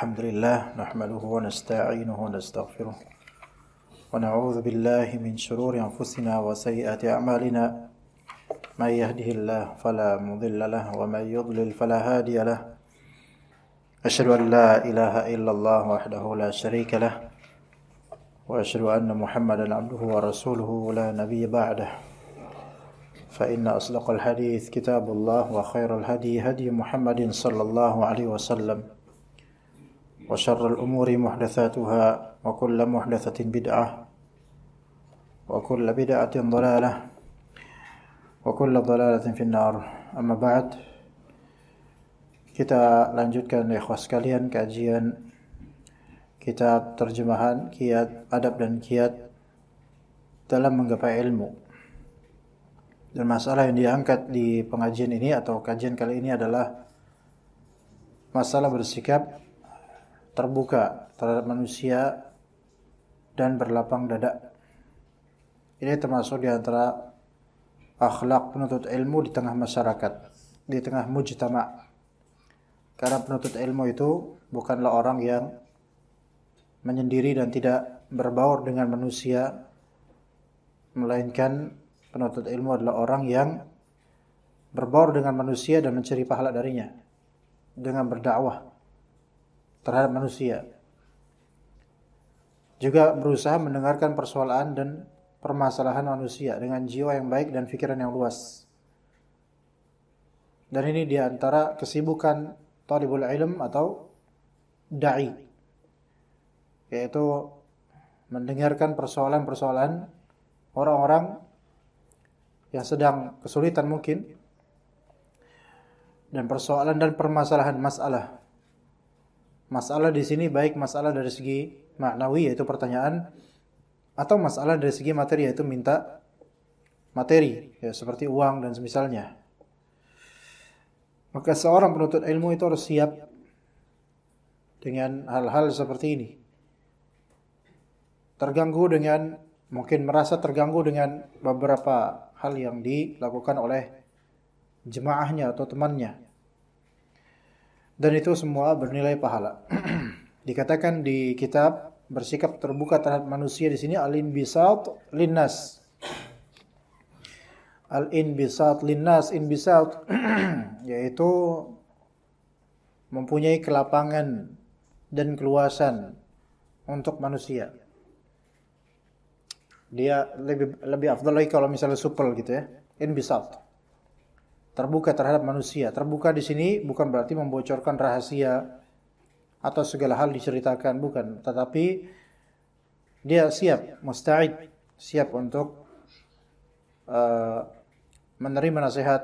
الحمد لله نحمده ونستعينه ونستغفره ونعوذ بالله من شرور أنفسنا وسيئات أعمالنا من يهده الله فلا مضل له ومن يضلل فلا هادي له أشهد أن لا إله إلا الله وحده لا شريك له وأشهد أن محمدا عبده ورسوله لا نبي بعده فإن أصدق الحديث كتاب الله وخير الهدي هدي محمد صلى الله عليه وسلم وشر الأمور محدثاتها وكل محدثة بدعة وكل بدعة ضلالة وكل ضلالة في النار أما بعد kita lanjutkan ikhwas sekalian kajian kitab terjemahan kiat adab dan kiat dalam menggapai ilmu dan masalah yang diangkat di pengajian ini atau kajian kali ini adalah masalah bersikap terbuka terhadap manusia dan berlapang dada. Ini termasuk di antara akhlak penuntut ilmu di tengah masyarakat, di tengah mujtama. Karena penuntut ilmu itu bukanlah orang yang menyendiri dan tidak berbaur dengan manusia, melainkan penuntut ilmu adalah orang yang berbaur dengan manusia dan mencari pahala darinya dengan berdakwah terhadap manusia. Juga berusaha mendengarkan persoalan dan permasalahan manusia dengan jiwa yang baik dan pikiran yang luas. Dan ini di antara kesibukan talibul ilm atau da'i. Yaitu mendengarkan persoalan-persoalan orang-orang yang sedang kesulitan mungkin dan persoalan dan permasalahan masalah masalah di sini baik masalah dari segi maknawi yaitu pertanyaan atau masalah dari segi materi yaitu minta materi ya seperti uang dan semisalnya. Maka seorang penuntut ilmu itu harus siap dengan hal-hal seperti ini. Terganggu dengan mungkin merasa terganggu dengan beberapa hal yang dilakukan oleh jemaahnya atau temannya dan itu semua bernilai pahala. Dikatakan di kitab bersikap terbuka terhadap manusia di sini al-inbisat linnas. Al-inbisat linnas inbisat yaitu mempunyai kelapangan dan keluasan untuk manusia. Dia lebih lebih afdal lagi kalau misalnya supel gitu ya. in Inbisat terbuka terhadap manusia. Terbuka di sini bukan berarti membocorkan rahasia atau segala hal diceritakan, bukan. Tetapi dia siap, musta'id, siap untuk uh, menerima nasihat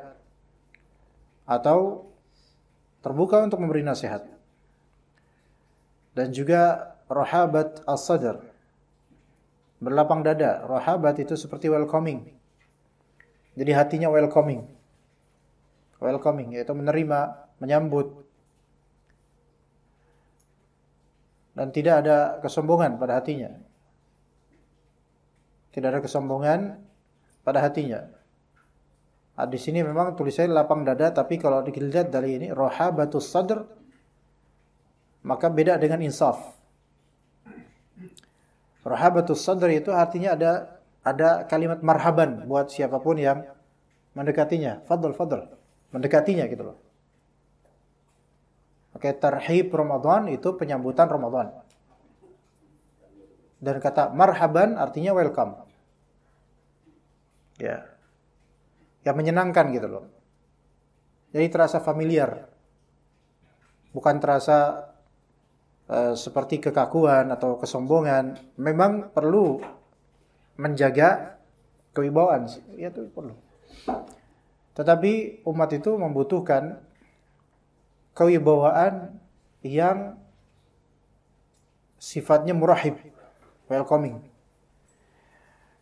atau terbuka untuk memberi nasihat. Dan juga rohabat al sadr berlapang dada. Rohabat itu seperti welcoming. Jadi hatinya welcoming welcoming yaitu menerima, menyambut dan tidak ada kesombongan pada hatinya. Tidak ada kesombongan pada hatinya. Nah, di sini memang tulisannya lapang dada tapi kalau dilihat dari ini roha batu sadr maka beda dengan insaf. Roha batu sadr itu artinya ada ada kalimat marhaban buat siapapun yang mendekatinya. Fadl, fadl mendekatinya gitu loh. Oke, tarhib Ramadan itu penyambutan Ramadan. Dan kata marhaban artinya welcome. Ya. Yang menyenangkan gitu loh. Jadi terasa familiar. Bukan terasa uh, seperti kekakuan atau kesombongan. Memang perlu menjaga kewibawaan. Ya itu perlu. Tetapi umat itu membutuhkan kewibawaan yang sifatnya murahib, welcoming.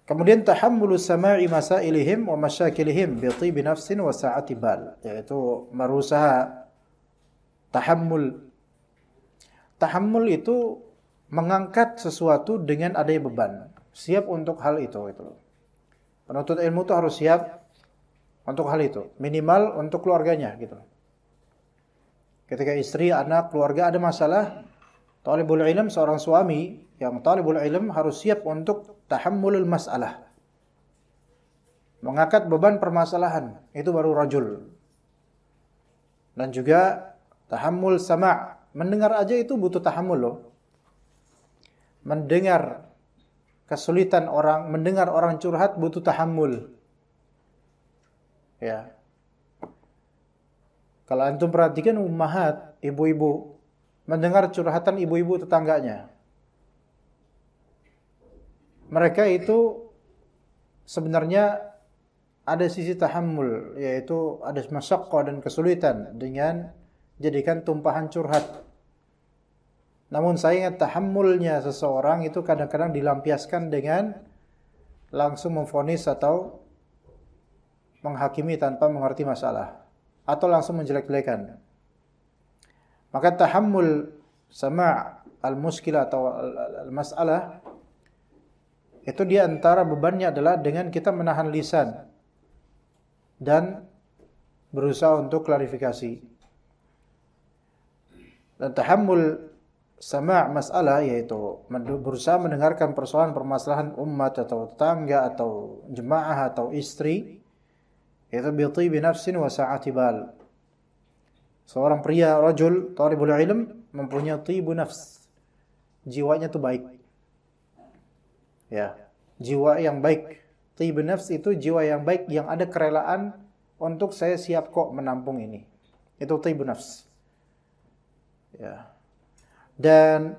Kemudian tahammulu sama'i masailihim wa masyakilihim bi tibi nafsin wa sa'ati bal, yaitu merusaha tahammul. Tahammul itu mengangkat sesuatu dengan adanya beban. Siap untuk hal itu itu. Penuntut ilmu itu harus siap untuk hal itu, minimal untuk keluarganya gitu. Ketika istri, anak, keluarga ada masalah, talibul ilm seorang suami yang talibul ilm harus siap untuk tahammulul masalah. Mengangkat beban permasalahan, itu baru rajul. Dan juga tahammul sama' mendengar aja itu butuh tahammul loh. Mendengar kesulitan orang, mendengar orang curhat butuh tahammul. Ya. Kalau antum perhatikan ummahat, ibu-ibu mendengar curhatan ibu-ibu tetangganya. Mereka itu sebenarnya ada sisi tahammul yaitu ada masaqqah dan kesulitan dengan jadikan tumpahan curhat. Namun saya ingat tahammulnya seseorang itu kadang-kadang dilampiaskan dengan langsung memfonis atau menghakimi tanpa mengerti masalah atau langsung menjelek-jelekan. Maka tahammul sama al muskilah atau al-masalah itu di antara bebannya adalah dengan kita menahan lisan dan berusaha untuk klarifikasi. Dan tahammul sama masalah yaitu berusaha mendengarkan persoalan permasalahan umat atau tetangga atau jemaah atau istri yaitu bi tibi nafsin wa sa'ati bal seorang pria rajul talibul ilm mempunyai tibu nafs jiwanya itu baik ya jiwa yang baik tibu nafs itu jiwa yang baik yang ada kerelaan untuk saya siap kok menampung ini itu tibu nafs ya dan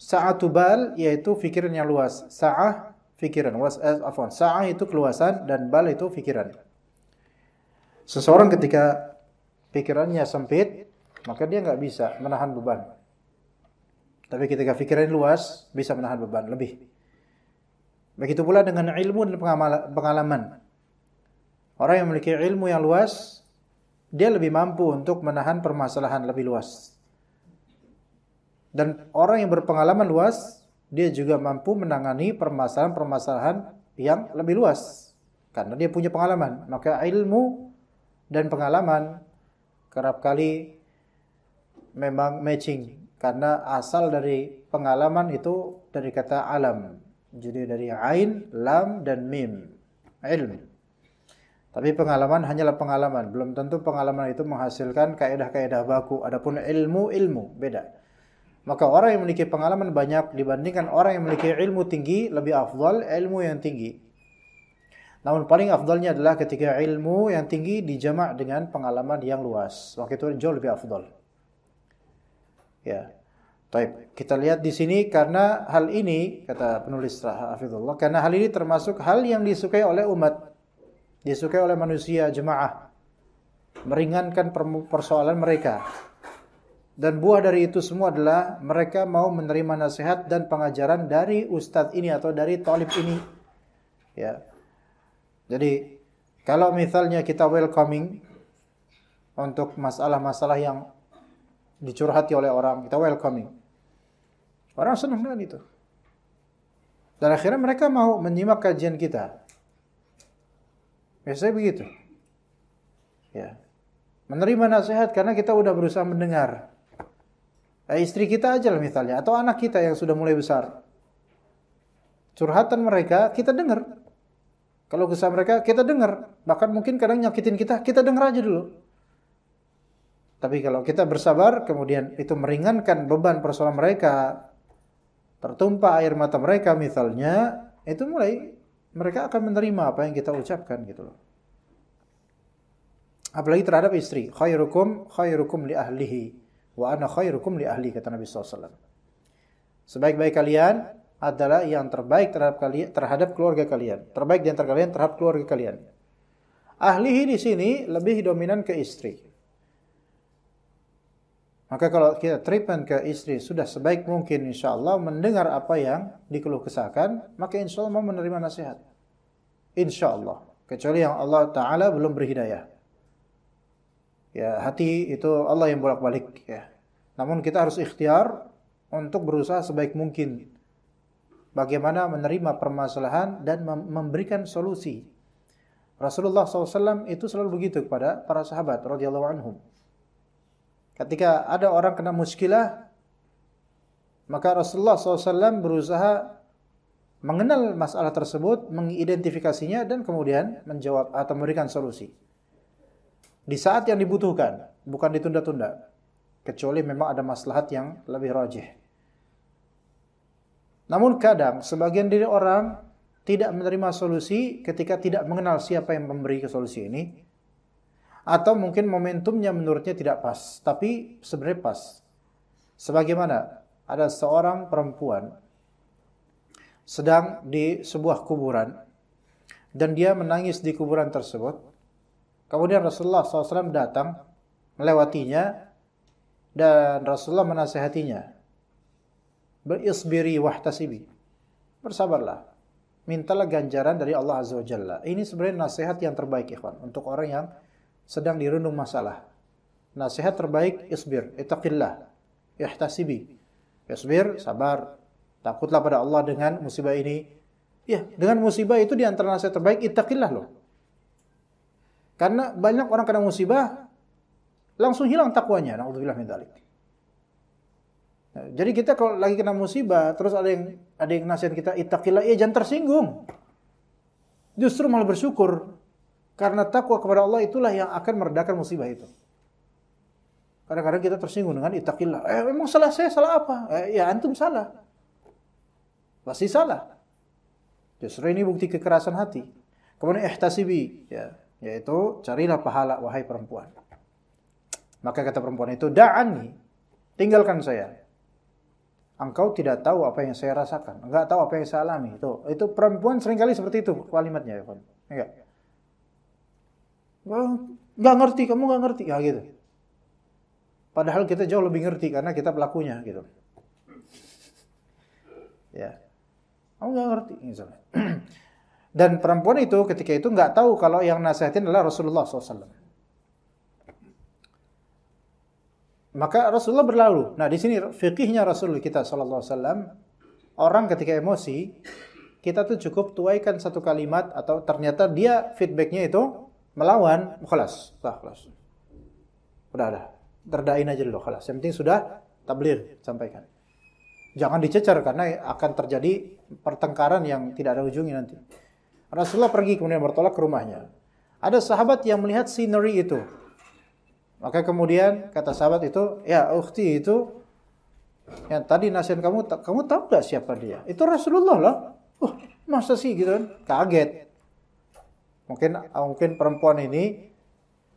sa'atu bal yaitu pikiran yang luas sa'ah pikiran was eh, afwan sa'ah itu keluasan dan bal itu pikiran Seseorang ketika pikirannya sempit, maka dia nggak bisa menahan beban. Tapi ketika pikirannya luas, bisa menahan beban lebih. Begitu pula dengan ilmu dan pengalaman. Orang yang memiliki ilmu yang luas, dia lebih mampu untuk menahan permasalahan lebih luas. Dan orang yang berpengalaman luas, dia juga mampu menangani permasalahan-permasalahan yang lebih luas. Karena dia punya pengalaman. Maka ilmu dan pengalaman kerap kali memang matching karena asal dari pengalaman itu dari kata alam. Jadi dari ain, lam dan mim. Ilm. Tapi pengalaman hanyalah pengalaman, belum tentu pengalaman itu menghasilkan kaedah-kaedah baku. Adapun ilmu, ilmu beda. Maka orang yang memiliki pengalaman banyak dibandingkan orang yang memiliki ilmu tinggi lebih afdal ilmu yang tinggi. Namun paling afdolnya adalah ketika ilmu yang tinggi dijamak dengan pengalaman yang luas. waktu itu jauh lebih afdol Ya. Baik, kita lihat di sini karena hal ini kata penulis Rahafidullah, karena hal ini termasuk hal yang disukai oleh umat. Disukai oleh manusia jemaah. Meringankan persoalan mereka. Dan buah dari itu semua adalah mereka mau menerima nasihat dan pengajaran dari ustadz ini atau dari tolib ini. Ya, jadi kalau misalnya kita welcoming untuk masalah-masalah yang dicurhati oleh orang, kita welcoming. Orang senang dengan itu. Dan akhirnya mereka mau menyimak kajian kita. Biasanya begitu. Ya. Menerima nasihat karena kita udah berusaha mendengar. Eh, istri kita aja lah misalnya. Atau anak kita yang sudah mulai besar. Curhatan mereka, kita dengar. Kalau kesah mereka kita dengar, bahkan mungkin kadang nyakitin kita, kita dengar aja dulu. Tapi kalau kita bersabar, kemudian itu meringankan beban persoalan mereka, tertumpah air mata mereka misalnya, itu mulai mereka akan menerima apa yang kita ucapkan gitu loh. Apalagi terhadap istri, khairukum khairukum li ahlihi wa ana khairukum li ahli kata Nabi SAW. Sebaik-baik kalian adalah yang terbaik terhadap kalian terhadap keluarga kalian. Terbaik di antara kalian terhadap keluarga kalian. Ahlihi di sini lebih dominan ke istri. Maka kalau kita treatment ke istri sudah sebaik mungkin insya Allah mendengar apa yang dikeluh kesahkan, maka insya Allah mau menerima nasihat. Insya Allah. Kecuali yang Allah Ta'ala belum berhidayah. Ya, hati itu Allah yang bolak-balik. Ya. Namun kita harus ikhtiar untuk berusaha sebaik mungkin bagaimana menerima permasalahan dan memberikan solusi. Rasulullah SAW itu selalu begitu kepada para sahabat radhiyallahu anhum. Ketika ada orang kena muskilah, maka Rasulullah SAW berusaha mengenal masalah tersebut, mengidentifikasinya dan kemudian menjawab atau memberikan solusi. Di saat yang dibutuhkan, bukan ditunda-tunda. Kecuali memang ada maslahat yang lebih rajih. Namun kadang sebagian dari orang tidak menerima solusi ketika tidak mengenal siapa yang memberi ke solusi ini. Atau mungkin momentumnya menurutnya tidak pas, tapi sebenarnya pas. Sebagaimana ada seorang perempuan sedang di sebuah kuburan dan dia menangis di kuburan tersebut. Kemudian Rasulullah SAW datang melewatinya dan Rasulullah menasehatinya berisbiri wahtasibi. Bersabarlah. Mintalah ganjaran dari Allah Azza wa Jalla. Ini sebenarnya nasihat yang terbaik ikhwan untuk orang yang sedang dirundung masalah. Nasihat terbaik isbir, Itaqillah. ihtasibi. Isbir, sabar. Takutlah pada Allah dengan musibah ini. Ya, dengan musibah itu di antara nasihat terbaik itaqillah loh. Karena banyak orang kena musibah langsung hilang takwanya. Nauzubillah min dzalik jadi kita kalau lagi kena musibah, terus ada yang ada yang nasihat kita itakilah, ya jangan tersinggung. Justru malah bersyukur karena takwa kepada Allah itulah yang akan meredakan musibah itu. Kadang-kadang kita tersinggung dengan itakilah, Eh, emang salah saya salah apa? Eh, ya antum salah. Pasti salah. Justru ini bukti kekerasan hati. Kemudian ihtasibi, ya, yaitu carilah pahala wahai perempuan. Maka kata perempuan itu, da'ani, tinggalkan saya engkau tidak tahu apa yang saya rasakan, enggak tahu apa yang saya alami. Itu itu perempuan seringkali seperti itu kalimatnya, ya, Enggak. Enggak ngerti, kamu enggak ngerti, ya gitu. Padahal kita jauh lebih ngerti karena kita pelakunya gitu. Ya. Kamu enggak ngerti misalnya. Dan perempuan itu ketika itu enggak tahu kalau yang nasihatin adalah Rasulullah SAW. Maka Rasulullah berlalu. Nah, di sini fikihnya Rasulullah kita sallallahu alaihi wasallam orang ketika emosi kita tuh cukup tuaikan satu kalimat atau ternyata dia feedbacknya itu melawan, kelas, Sudah, kelas. Udah dah, terdain aja dulu kelas. Yang penting sudah tablir sampaikan. Jangan dicecer karena akan terjadi pertengkaran yang tidak ada ujungnya nanti. Rasulullah pergi kemudian bertolak ke rumahnya. Ada sahabat yang melihat scenery itu, maka kemudian kata sahabat itu, ya ukti itu yang tadi nasihat kamu, kamu tahu gak siapa dia? Itu Rasulullah lah. uh, masa sih gitu kan? Kaget. Mungkin mungkin perempuan ini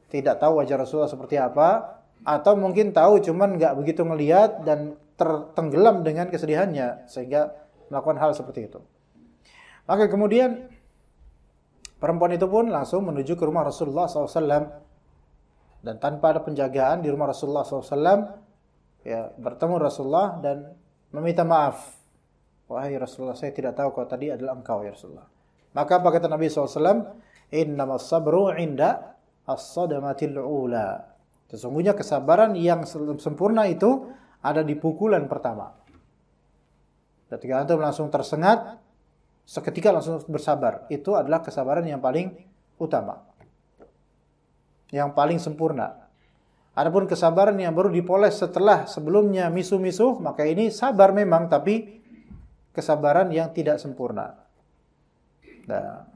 tidak tahu wajah Rasulullah seperti apa atau mungkin tahu cuman nggak begitu ngeliat dan tertenggelam dengan kesedihannya sehingga melakukan hal seperti itu. Maka kemudian perempuan itu pun langsung menuju ke rumah Rasulullah SAW dan tanpa ada penjagaan di rumah Rasulullah SAW ya bertemu Rasulullah dan meminta maaf wahai Rasulullah saya tidak tahu kalau tadi adalah engkau ya Rasulullah maka apa kata Nabi SAW inna sabru inda as-sadamatil ula sesungguhnya kesabaran yang sempurna itu ada di pukulan pertama ketika itu langsung tersengat seketika langsung bersabar itu adalah kesabaran yang paling utama yang paling sempurna. Adapun kesabaran yang baru dipoles setelah sebelumnya misu-misu, maka ini sabar memang tapi kesabaran yang tidak sempurna. Nah.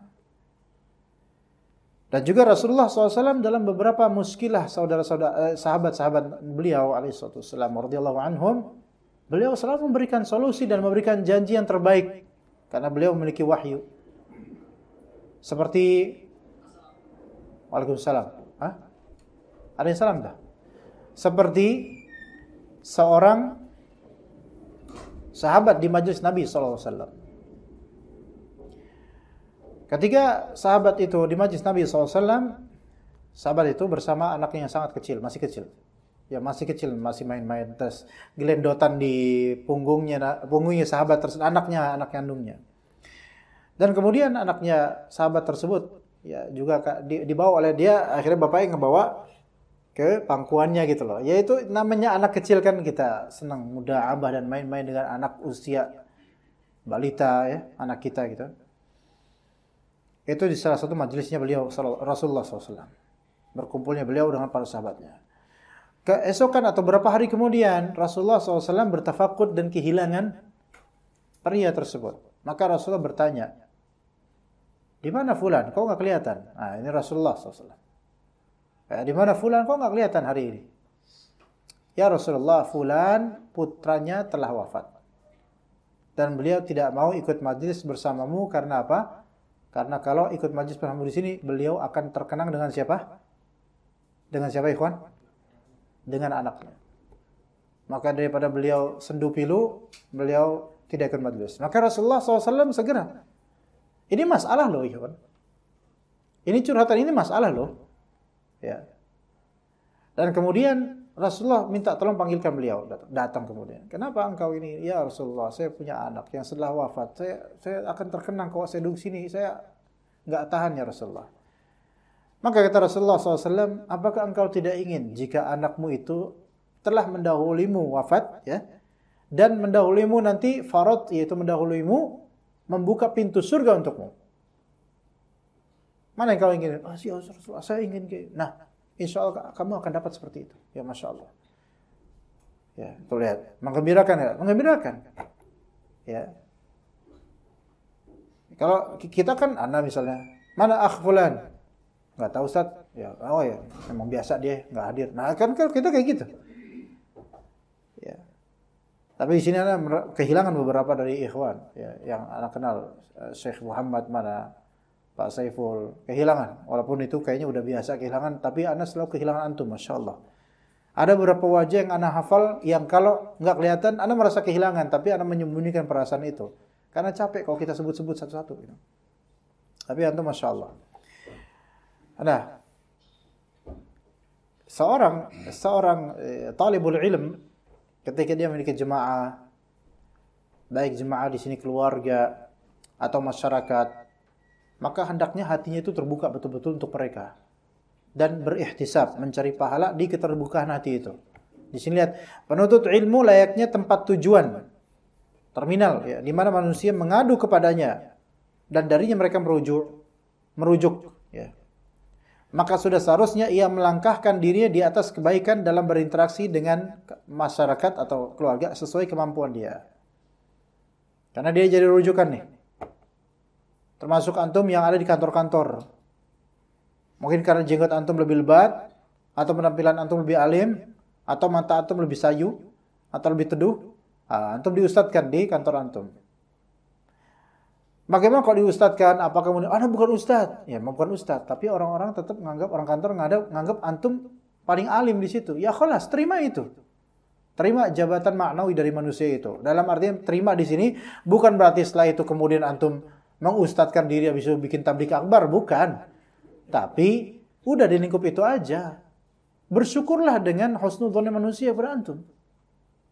Dan juga Rasulullah SAW dalam beberapa muskilah saudara-saudara eh, sahabat-sahabat beliau alaihissalam radhiyallahu anhum, beliau selalu memberikan solusi dan memberikan janji yang terbaik karena beliau memiliki wahyu. Seperti Waalaikumsalam alaihissalam dah. Seperti seorang sahabat di majlis Nabi SAW. Ketika sahabat itu di majlis Nabi SAW, sahabat itu bersama anaknya yang sangat kecil, masih kecil. Ya masih kecil, masih main-main. Terus gelendotan di punggungnya, punggungnya sahabat tersebut, anaknya, anak kandungnya. Dan kemudian anaknya sahabat tersebut ya juga dibawa oleh dia akhirnya bapaknya ngebawa ke pangkuannya gitu loh. Yaitu namanya anak kecil kan kita senang muda abah dan main-main dengan anak usia balita ya, anak kita gitu. Itu di salah satu majelisnya beliau Rasulullah SAW. Berkumpulnya beliau dengan para sahabatnya. Keesokan atau berapa hari kemudian Rasulullah SAW bertafakut dan kehilangan pria tersebut. Maka Rasulullah bertanya, di mana Fulan? Kau nggak kelihatan. Nah, ini Rasulullah SAW. Eh, di mana fulan kok nggak kelihatan hari ini? Ya Rasulullah, fulan putranya telah wafat. Dan beliau tidak mau ikut majlis bersamamu karena apa? Karena kalau ikut majlis bersamamu di sini, beliau akan terkenang dengan siapa? Dengan siapa ikhwan? Dengan anaknya. Maka daripada beliau sendu pilu, beliau tidak ikut majlis. Maka Rasulullah SAW segera. Ini masalah loh ikhwan. Ini curhatan ini masalah loh. Ya. Dan kemudian Rasulullah minta tolong panggilkan beliau datang, kemudian. Kenapa engkau ini? Ya Rasulullah, saya punya anak yang setelah wafat. Saya saya akan terkenang kalau saya duduk sini. Saya nggak tahan ya Rasulullah. Maka kata Rasulullah SAW, apakah engkau tidak ingin jika anakmu itu telah mendahulimu wafat, ya, dan mendahulimu nanti farod yaitu mendahulimu, membuka pintu surga untukmu. Mana yang kau ingin? Ah, ya Rasulullah, saya ingin kayak. Nah, insya Allah kamu akan dapat seperti itu. Ya, masya Allah. Ya, tuh lihat, menggembirakan ya, menggembirakan. Ya. Kalau kita kan, anak misalnya, mana akhfulan? Gak tahu Ustaz. Ya, oh ya, memang biasa dia gak hadir. Nah, kan kalau kita kayak gitu. Ya. Tapi di sini ada kehilangan beberapa dari ikhwan ya, yang anak kenal eh, Syekh Muhammad mana Pak Saiful kehilangan walaupun itu kayaknya udah biasa kehilangan tapi Anda selalu kehilangan antum Masya Allah ada beberapa wajah yang Anda hafal yang kalau nggak kelihatan Anda merasa kehilangan tapi Anda menyembunyikan perasaan itu karena capek kalau kita sebut-sebut satu-satu gitu. tapi antum Masya Allah nah seorang seorang eh, talibul ilm ketika dia memiliki jemaah baik jemaah di sini keluarga atau masyarakat maka hendaknya hatinya itu terbuka betul-betul untuk mereka dan berihtisab mencari pahala di keterbukaan hati itu. Di sini lihat penuntut ilmu layaknya tempat tujuan terminal ya di mana manusia mengadu kepadanya dan darinya mereka merujuk merujuk ya. Maka sudah seharusnya ia melangkahkan dirinya di atas kebaikan dalam berinteraksi dengan masyarakat atau keluarga sesuai kemampuan dia. Karena dia jadi rujukan nih. Termasuk antum yang ada di kantor-kantor. Mungkin karena jenggot antum lebih lebat, atau penampilan antum lebih alim, atau mata antum lebih sayu, atau lebih teduh, ah, antum diustadkan di kantor antum. Bagaimana kalau diustadkan? Apakah kemudian, anda bukan ustad? Ya, bukan ustad. Tapi orang-orang tetap menganggap, orang kantor menganggap menganggap antum paling alim di situ. Ya kholas, terima itu. Terima jabatan maknawi dari manusia itu. Dalam artinya terima di sini bukan berarti setelah itu kemudian antum Mengustadkan diri habis itu bikin tablik akbar, bukan. Tapi udah di lingkup itu aja. Bersyukurlah dengan husnudzon manusia berantum.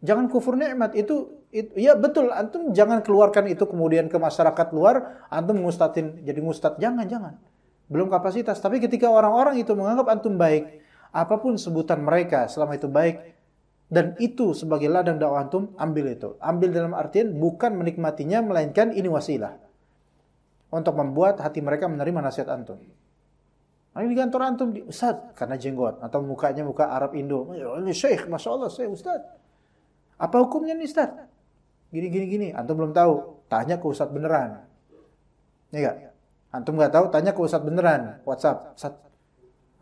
Jangan kufur nikmat itu, itu ya betul antum jangan keluarkan itu kemudian ke masyarakat luar antum ngustatin jadi ngustad jangan jangan belum kapasitas tapi ketika orang-orang itu menganggap antum baik apapun sebutan mereka selama itu baik dan itu sebagai ladang dakwah antum ambil itu ambil dalam artian bukan menikmatinya melainkan ini wasilah untuk membuat hati mereka menerima nasihat antum. Nah, di kantor antum di Ustaz karena jenggot atau mukanya muka Arab Indo. Ini ya Syekh, Masya Allah, saya Ustaz. Apa hukumnya nih Ustaz? Gini, gini, gini. Antum belum tahu. Tanya ke Ustaz beneran. Iya enggak? Antum nggak tahu, tanya ke Ustaz beneran. WhatsApp. Ustaz,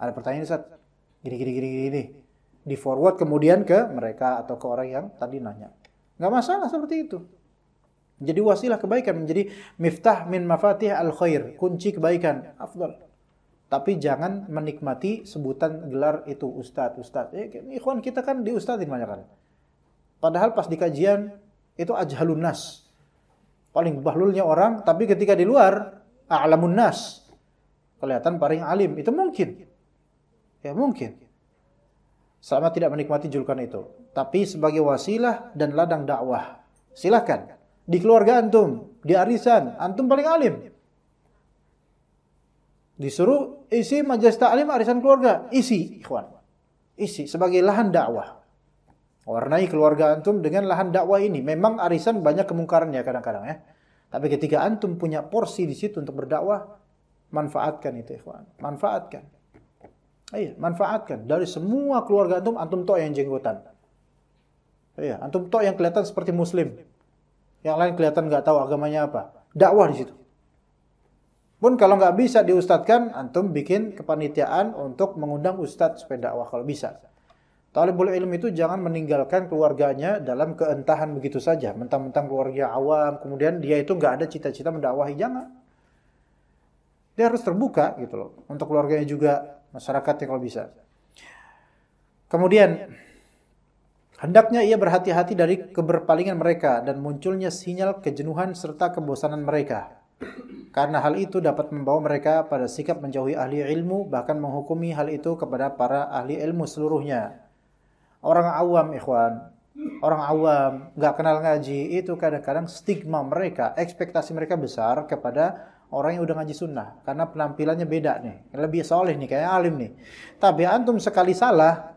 ada pertanyaan Ustaz? Gini, gini, gini, gini. Di forward kemudian ke mereka atau ke orang yang tadi nanya. Nggak masalah seperti itu. Jadi wasilah kebaikan menjadi miftah min mafatih al khair, kunci kebaikan, afdal. Tapi jangan menikmati sebutan gelar itu ustadz ustadz. eh, ikhwan kita kan di ustadin banyak kan. Padahal pas di kajian itu ajhalun nas. Paling bahlulnya orang, tapi ketika di luar a'lamun nas. Kelihatan paling alim, itu mungkin. Ya mungkin. Selama tidak menikmati julukan itu. Tapi sebagai wasilah dan ladang dakwah. Silahkan di keluarga antum, di arisan, antum paling alim. Disuruh isi majelis taklim arisan keluarga, isi ikhwan. Isi sebagai lahan dakwah. Warnai keluarga antum dengan lahan dakwah ini. Memang arisan banyak kemungkarannya kadang-kadang ya. Tapi ketika antum punya porsi di situ untuk berdakwah, manfaatkan itu ikhwan. Manfaatkan. Iya, manfaatkan dari semua keluarga antum antum tok yang jenggotan. Iya, antum tok yang kelihatan seperti muslim. Yang lain kelihatan nggak tahu agamanya apa. Dakwah di situ. Pun kalau nggak bisa diustadkan, antum bikin kepanitiaan untuk mengundang ustadz supaya dakwah kalau bisa. Talibul ilmu itu jangan meninggalkan keluarganya dalam keentahan begitu saja. Mentang-mentang keluarga awam, kemudian dia itu nggak ada cita-cita mendakwahi, jangan. Dia harus terbuka gitu loh, untuk keluarganya juga, masyarakatnya kalau bisa. Kemudian, Hendaknya ia berhati-hati dari keberpalingan mereka dan munculnya sinyal kejenuhan serta kebosanan mereka. Karena hal itu dapat membawa mereka pada sikap menjauhi ahli ilmu bahkan menghukumi hal itu kepada para ahli ilmu seluruhnya. Orang awam ikhwan, orang awam nggak kenal ngaji itu kadang-kadang stigma mereka, ekspektasi mereka besar kepada orang yang udah ngaji sunnah karena penampilannya beda nih lebih soleh nih kayak alim nih tapi antum sekali salah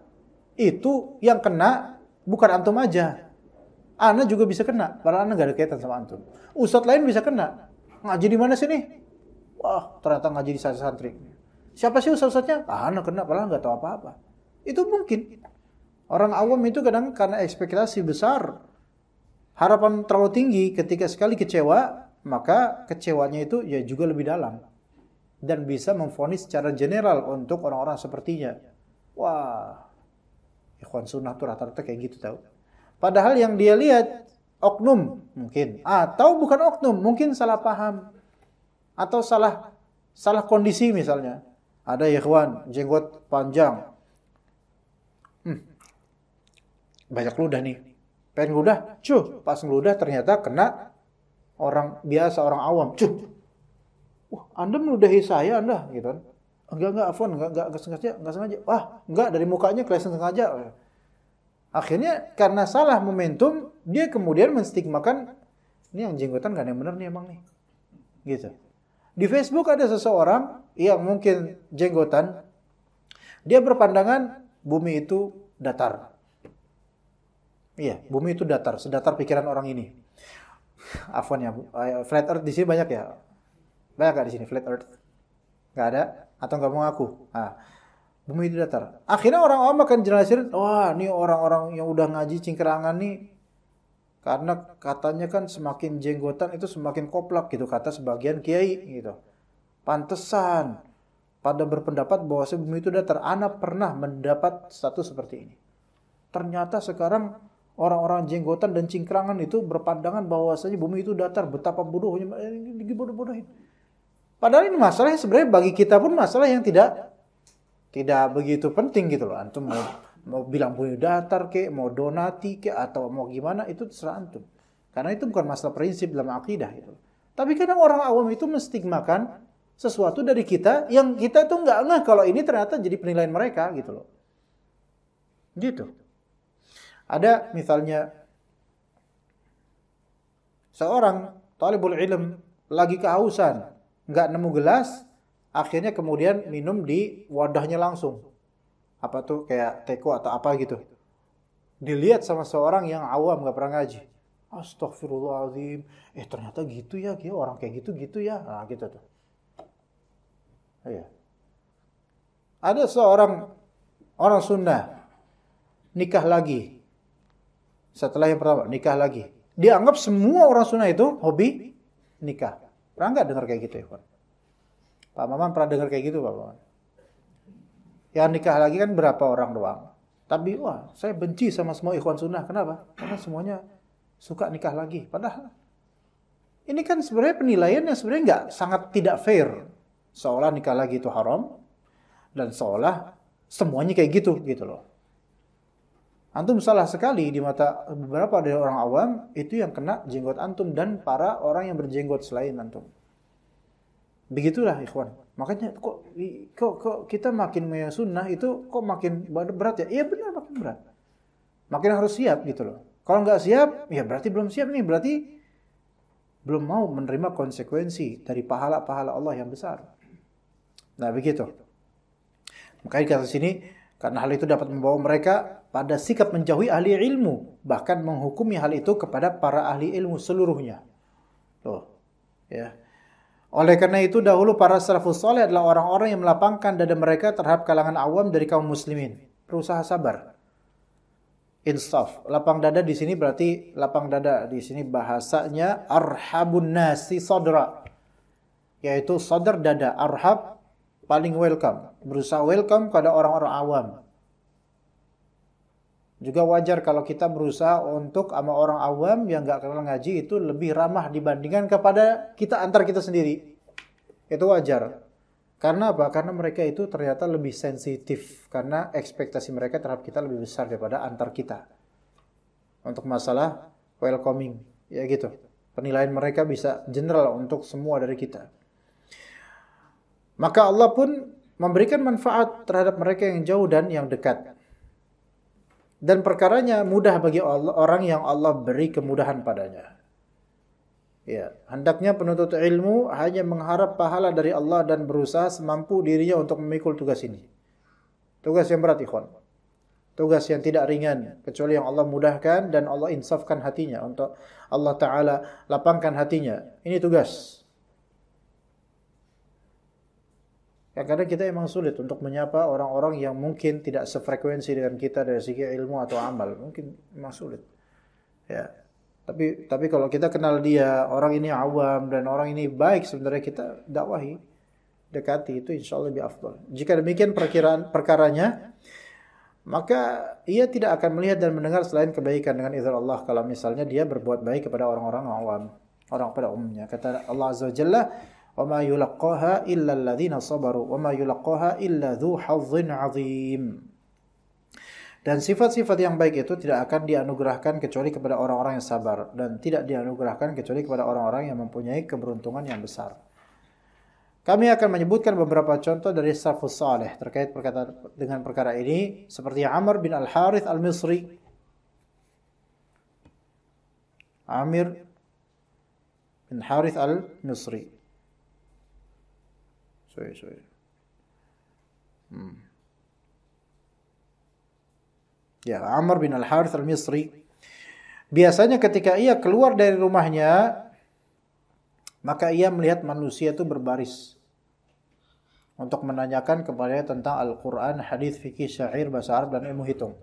itu yang kena Bukan antum aja. Ana juga bisa kena, padahal ana gak ada kaitan sama antum. Ustadz lain bisa kena. Ngaji di mana sini? Wah, ternyata ngaji di santri. Siapa sih ustadz-ustadznya? Ah, ana kena, padahal nggak tahu apa-apa. Itu mungkin. Orang awam itu kadang karena ekspektasi besar, harapan terlalu tinggi, ketika sekali kecewa, maka kecewanya itu ya juga lebih dalam. Dan bisa memfonis secara general untuk orang-orang sepertinya. Wah, ikhwan sunnah tuh rata-rata kayak gitu tahu. Padahal yang dia lihat oknum mungkin atau bukan oknum, mungkin salah paham atau salah salah kondisi misalnya. Ada ikhwan jenggot panjang. Hmm. Banyak ludah nih. Pengen ludah, cuh, pas ngeludah ternyata kena orang biasa, orang awam. Cuh. Wah, Anda meludahi saya Anda gitu kan. Enggak, enggak, Afwan, enggak, enggak, enggak sengaja, enggak sengaja. Wah, enggak, dari mukanya kelihatan sengaja. Akhirnya karena salah momentum, dia kemudian menstigmakan, ini yang jenggotan gak yang bener nih emang nih. Gitu. Di Facebook ada seseorang yang mungkin jenggotan, dia berpandangan bumi itu datar. Iya, bumi itu datar, sedatar pikiran orang ini. Afwan ya, eh, flat earth di sini banyak ya? Banyak gak di sini flat earth? Gak ada? atau nggak mau ngaku. Nah, bumi itu datar. Akhirnya orang awam akan jelasin, wah ini orang-orang yang udah ngaji cingkrangan nih karena katanya kan semakin jenggotan itu semakin koplak gitu kata sebagian kiai gitu. Pantesan pada berpendapat bahwa bumi itu datar. Ana pernah mendapat status seperti ini. Ternyata sekarang orang-orang jenggotan dan cingkrangan itu berpandangan bahwasanya bumi itu datar. Betapa bodohnya, eh, bodohin Padahal ini masalah yang sebenarnya bagi kita pun masalah yang tidak tidak begitu penting gitu loh. Antum mau, mau bilang punya datar ke, mau donati ke, atau mau gimana itu terserah antum. Karena itu bukan masalah prinsip dalam akidah gitu. Tapi kadang orang awam itu menstigmakan sesuatu dari kita yang kita tuh nggak ngeh kalau ini ternyata jadi penilaian mereka gitu loh. Gitu. Ada misalnya seorang talibul ilm lagi kehausan, nggak nemu gelas, akhirnya kemudian minum di wadahnya langsung. Apa tuh kayak teko atau apa gitu. Dilihat sama seorang yang awam nggak pernah ngaji. Astagfirullahaladzim. Eh ternyata gitu ya, gitu orang kayak gitu gitu ya. Nah gitu tuh. Iya. Ada seorang orang Sunda nikah lagi. Setelah yang pertama nikah lagi. Dianggap semua orang Sunda itu hobi nikah. Pernah nggak dengar kayak gitu ya, Pak? Pak Maman pernah dengar kayak gitu, Pak Maman? Yang nikah lagi kan berapa orang doang. Tapi wah, saya benci sama semua ikhwan sunnah. Kenapa? Karena semuanya suka nikah lagi. Padahal ini kan sebenarnya penilaian yang sebenarnya nggak sangat tidak fair. Seolah nikah lagi itu haram dan seolah semuanya kayak gitu gitu loh. Antum salah sekali di mata beberapa dari orang awam, itu yang kena jenggot antum dan para orang yang berjenggot selain antum. Begitulah ikhwan. Makanya kok kok, kok kita makin meya sunnah itu kok makin berat ya? Iya benar makin berat. Makin harus siap gitu loh. Kalau nggak siap, ya berarti belum siap nih. Berarti belum mau menerima konsekuensi dari pahala-pahala Allah yang besar. Nah begitu. Makanya kata sini, karena hal itu dapat membawa mereka pada sikap menjauhi ahli ilmu, bahkan menghukumi hal itu kepada para ahli ilmu seluruhnya. Tuh. Ya. Oleh karena itu dahulu para salafus soleh adalah orang-orang yang melapangkan dada mereka terhadap kalangan awam dari kaum muslimin. Berusaha sabar. Insaf. Lapang dada di sini berarti lapang dada di sini bahasanya arhabun nasi sodra. Yaitu sodr dada. Arhab paling welcome berusaha welcome kepada orang-orang awam. Juga wajar kalau kita berusaha untuk sama orang awam yang gak kenal ngaji itu lebih ramah dibandingkan kepada kita antar kita sendiri. Itu wajar. Karena apa? Karena mereka itu ternyata lebih sensitif. Karena ekspektasi mereka terhadap kita lebih besar daripada antar kita. Untuk masalah welcoming. Ya gitu. Penilaian mereka bisa general untuk semua dari kita. Maka Allah pun memberikan manfaat terhadap mereka yang jauh dan yang dekat. Dan perkaranya mudah bagi Allah, orang yang Allah beri kemudahan padanya. Ya, hendaknya penuntut ilmu hanya mengharap pahala dari Allah dan berusaha semampu dirinya untuk memikul tugas ini. Tugas yang berat, ikhwan. Tugas yang tidak ringan, kecuali yang Allah mudahkan dan Allah insafkan hatinya untuk Allah Ta'ala lapangkan hatinya. Ini tugas. Ya, karena kita emang sulit untuk menyapa orang-orang yang mungkin tidak sefrekuensi dengan kita dari segi ilmu atau amal. Mungkin emang sulit. Ya. Tapi tapi kalau kita kenal dia, orang ini awam dan orang ini baik sebenarnya kita dakwahi, dekati itu insya Allah lebih afdol. Jika demikian perkiraan perkaranya, maka ia tidak akan melihat dan mendengar selain kebaikan dengan izin Allah kalau misalnya dia berbuat baik kepada orang-orang awam, orang pada umumnya. Kata Allah Azza wa Jalla, wa ma yulaqqaha illa alladzina sabaru wa ma yulaqqaha illa dzu dan sifat-sifat yang baik itu tidak akan dianugerahkan kecuali kepada orang-orang yang sabar dan tidak dianugerahkan kecuali kepada orang-orang yang mempunyai keberuntungan yang besar. Kami akan menyebutkan beberapa contoh dari salafus saleh terkait perkata, dengan perkara ini seperti Amr bin Al-Harith Al-Misri Amir bin Harith Al-Misri Hmm. ya Amr bin Al Harith Al Misri. Biasanya ketika ia keluar dari rumahnya, maka ia melihat manusia itu berbaris untuk menanyakan kepada tentang Al-Quran, hadis, fikih, syair, bahasa Arab, dan ilmu hitung.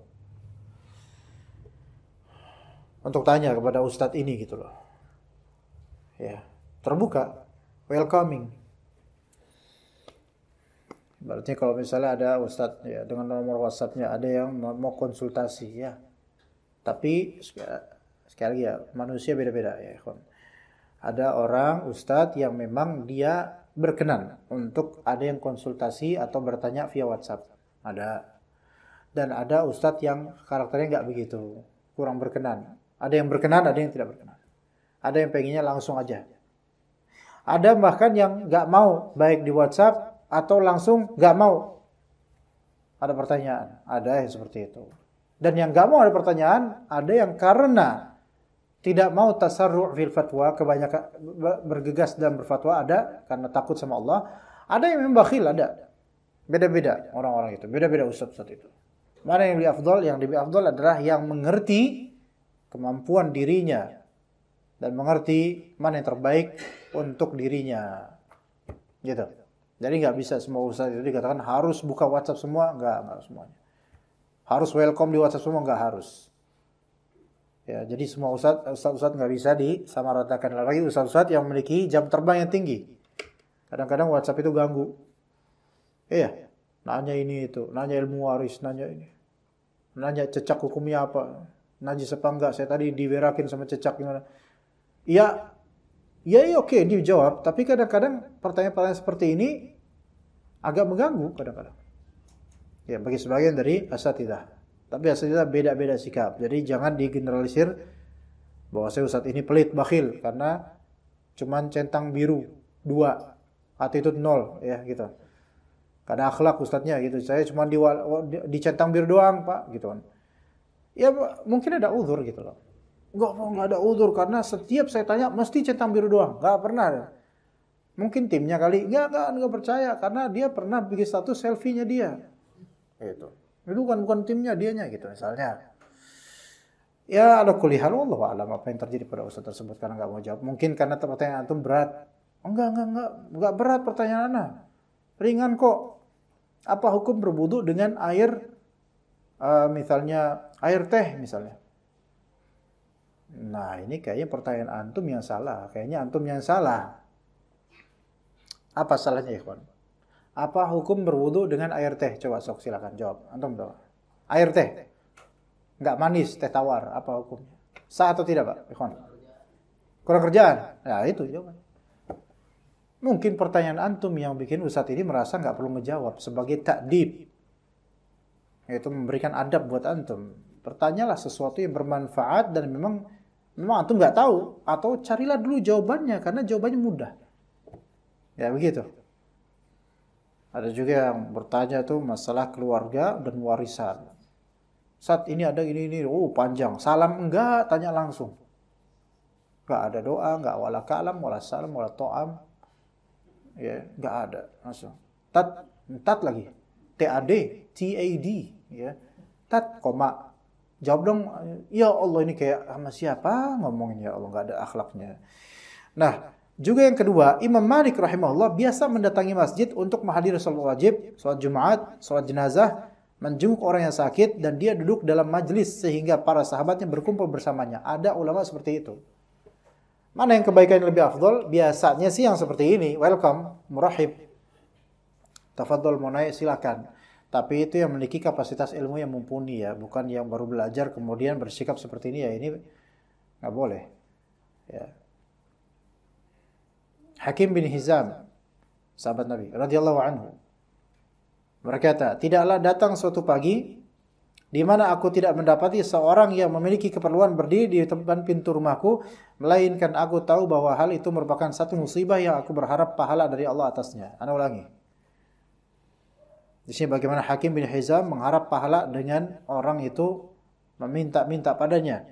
Untuk tanya kepada ustadz ini gitu loh. Ya, terbuka, welcoming. Berarti kalau misalnya ada ustadz ya dengan nomor WhatsAppnya ada yang mau konsultasi ya. Tapi sekali lagi ya manusia beda-beda ya. Ada orang ustadz yang memang dia berkenan untuk ada yang konsultasi atau bertanya via WhatsApp. Ada. Dan ada ustadz yang karakternya nggak begitu, kurang berkenan. Ada yang berkenan, ada yang tidak berkenan. Ada yang pengennya langsung aja. Ada bahkan yang nggak mau baik di WhatsApp atau langsung nggak mau ada pertanyaan ada yang seperti itu dan yang nggak mau ada pertanyaan ada yang karena tidak mau tasarru' fil fatwa kebanyakan bergegas dan berfatwa ada karena takut sama Allah ada yang memang ada beda-beda orang-orang itu beda-beda ustaz saat itu mana yang lebih afdol yang lebih afdol adalah yang mengerti kemampuan dirinya dan mengerti mana yang terbaik untuk dirinya gitu jadi nggak bisa semua usaha itu dikatakan harus buka WhatsApp semua, nggak, nggak semuanya. Harus welcome di WhatsApp semua, nggak harus. Ya, jadi semua ustadz ustadz nggak bisa disamaratakan lagi ustadz ustadz yang memiliki jam terbang yang tinggi. Kadang-kadang WhatsApp itu ganggu. Iya, nanya ini itu, nanya ilmu waris, nanya ini, nanya cecak hukumnya apa, najis apa enggak. Saya tadi diberakin sama cecak gimana. Iya, Ya, ya oke okay, dijawab, tapi kadang-kadang pertanyaan-pertanyaan seperti ini agak mengganggu kadang-kadang. Ya, bagi sebagian dari tidak Tapi asatidah beda-beda sikap. Jadi jangan digeneralisir bahwa saya ustaz ini pelit, bakhil karena cuman centang biru dua, attitude nol ya gitu. Karena akhlak Ustaznya gitu. Saya cuma di, di centang biru doang, Pak, gitu kan. Ya mungkin ada uzur gitu loh nggak mau oh, nggak ada udur karena setiap saya tanya mesti centang biru doang nggak pernah mungkin timnya kali nggak nggak nggak percaya karena dia pernah bikin satu selfie-nya dia gitu. itu itu kan bukan timnya dianya gitu misalnya ya ada kuliah Allah alam apa yang terjadi pada ustaz tersebut karena nggak mau jawab mungkin karena pertanyaan itu berat enggak enggak enggak enggak berat pertanyaan pertanyaannya ringan kok apa hukum berbudu dengan air uh, misalnya air teh misalnya Nah, ini kayaknya pertanyaan antum yang salah. Kayaknya antum yang salah. Apa salahnya, Ikhwan? Apa hukum berwudu dengan air teh? Coba sok silakan jawab. Antum tahu. Air teh. Enggak manis, teh tawar. Apa hukumnya? Sah atau tidak, Pak? Ikhwan. Kurang kerjaan. Ya, itu jawaban. Mungkin pertanyaan antum yang bikin Ustadz ini merasa nggak perlu menjawab sebagai takdib. Yaitu memberikan adab buat antum. Pertanyalah sesuatu yang bermanfaat dan memang memang antum nggak tahu atau carilah dulu jawabannya karena jawabannya mudah ya begitu ada juga yang bertanya tuh masalah keluarga dan warisan saat ini ada ini ini oh panjang salam enggak tanya langsung Gak ada doa nggak wala kalam wala salam wala toam ya nggak ada langsung tat tat lagi A D, ya tat koma Jawab dong, ya Allah ini kayak sama siapa ngomongin ya Allah nggak ada akhlaknya. Nah, juga yang kedua, Imam Malik rahimahullah biasa mendatangi masjid untuk menghadiri sholat wajib, sholat Jumat, sholat jenazah, menjenguk orang yang sakit dan dia duduk dalam majelis sehingga para sahabatnya berkumpul bersamanya. Ada ulama seperti itu. Mana yang kebaikan yang lebih afdol? Biasanya sih yang seperti ini, welcome, murahib. Tafadhol monai silakan tapi itu yang memiliki kapasitas ilmu yang mumpuni ya bukan yang baru belajar kemudian bersikap seperti ini ya ini nggak boleh ya Hakim bin Hizam sahabat Nabi radhiyallahu anhu berkata tidaklah datang suatu pagi di mana aku tidak mendapati seorang yang memiliki keperluan berdiri di depan pintu rumahku, melainkan aku tahu bahwa hal itu merupakan satu musibah yang aku berharap pahala dari Allah atasnya. Anda ulangi. Di sini bagaimana Hakim bin Hizam mengharap pahala dengan orang itu meminta-minta padanya.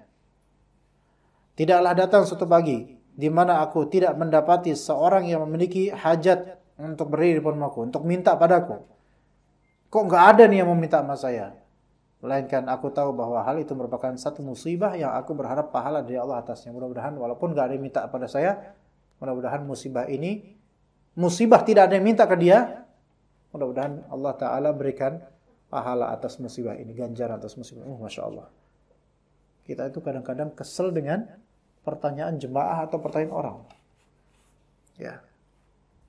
Tidaklah datang suatu pagi di mana aku tidak mendapati seorang yang memiliki hajat untuk beri di depanku, untuk minta padaku. Kok nggak ada nih yang meminta sama saya? Melainkan aku tahu bahwa hal itu merupakan satu musibah yang aku berharap pahala dari Allah atasnya. Mudah-mudahan walaupun nggak ada yang minta pada saya, mudah-mudahan musibah ini, musibah tidak ada yang minta ke dia, Mudah-mudahan Allah Ta'ala berikan pahala atas musibah ini, ganjaran atas musibah. Oh, Masya Allah. Kita itu kadang-kadang kesel dengan pertanyaan jemaah atau pertanyaan orang. Ya.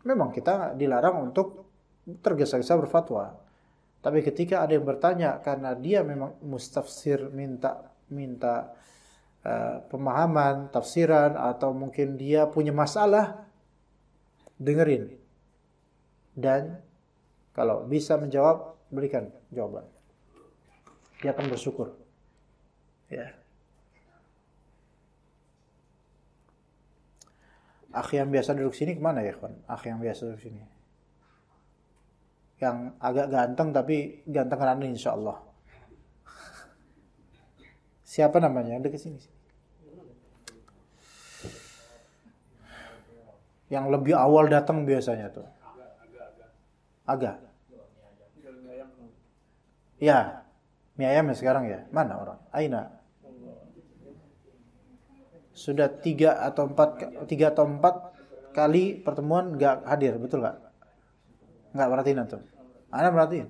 Memang kita dilarang untuk tergesa-gesa berfatwa. Tapi ketika ada yang bertanya karena dia memang mustafsir minta minta uh, pemahaman, tafsiran atau mungkin dia punya masalah, dengerin dan kalau bisa menjawab, berikan jawaban. Dia akan bersyukur. Ya. Akh yang biasa duduk sini kemana ya, kawan? Akhir yang biasa duduk sini. Yang agak ganteng tapi ganteng aneh insya Allah. Siapa namanya? Ada ke sini. Yang lebih awal datang biasanya tuh. Agak. Ya, mie ayamnya sekarang ya. Mana orang? Aina. Sudah tiga atau empat, tiga atau empat kali pertemuan nggak hadir, betul nggak? Nggak perhatiin nanti. mana perhatiin.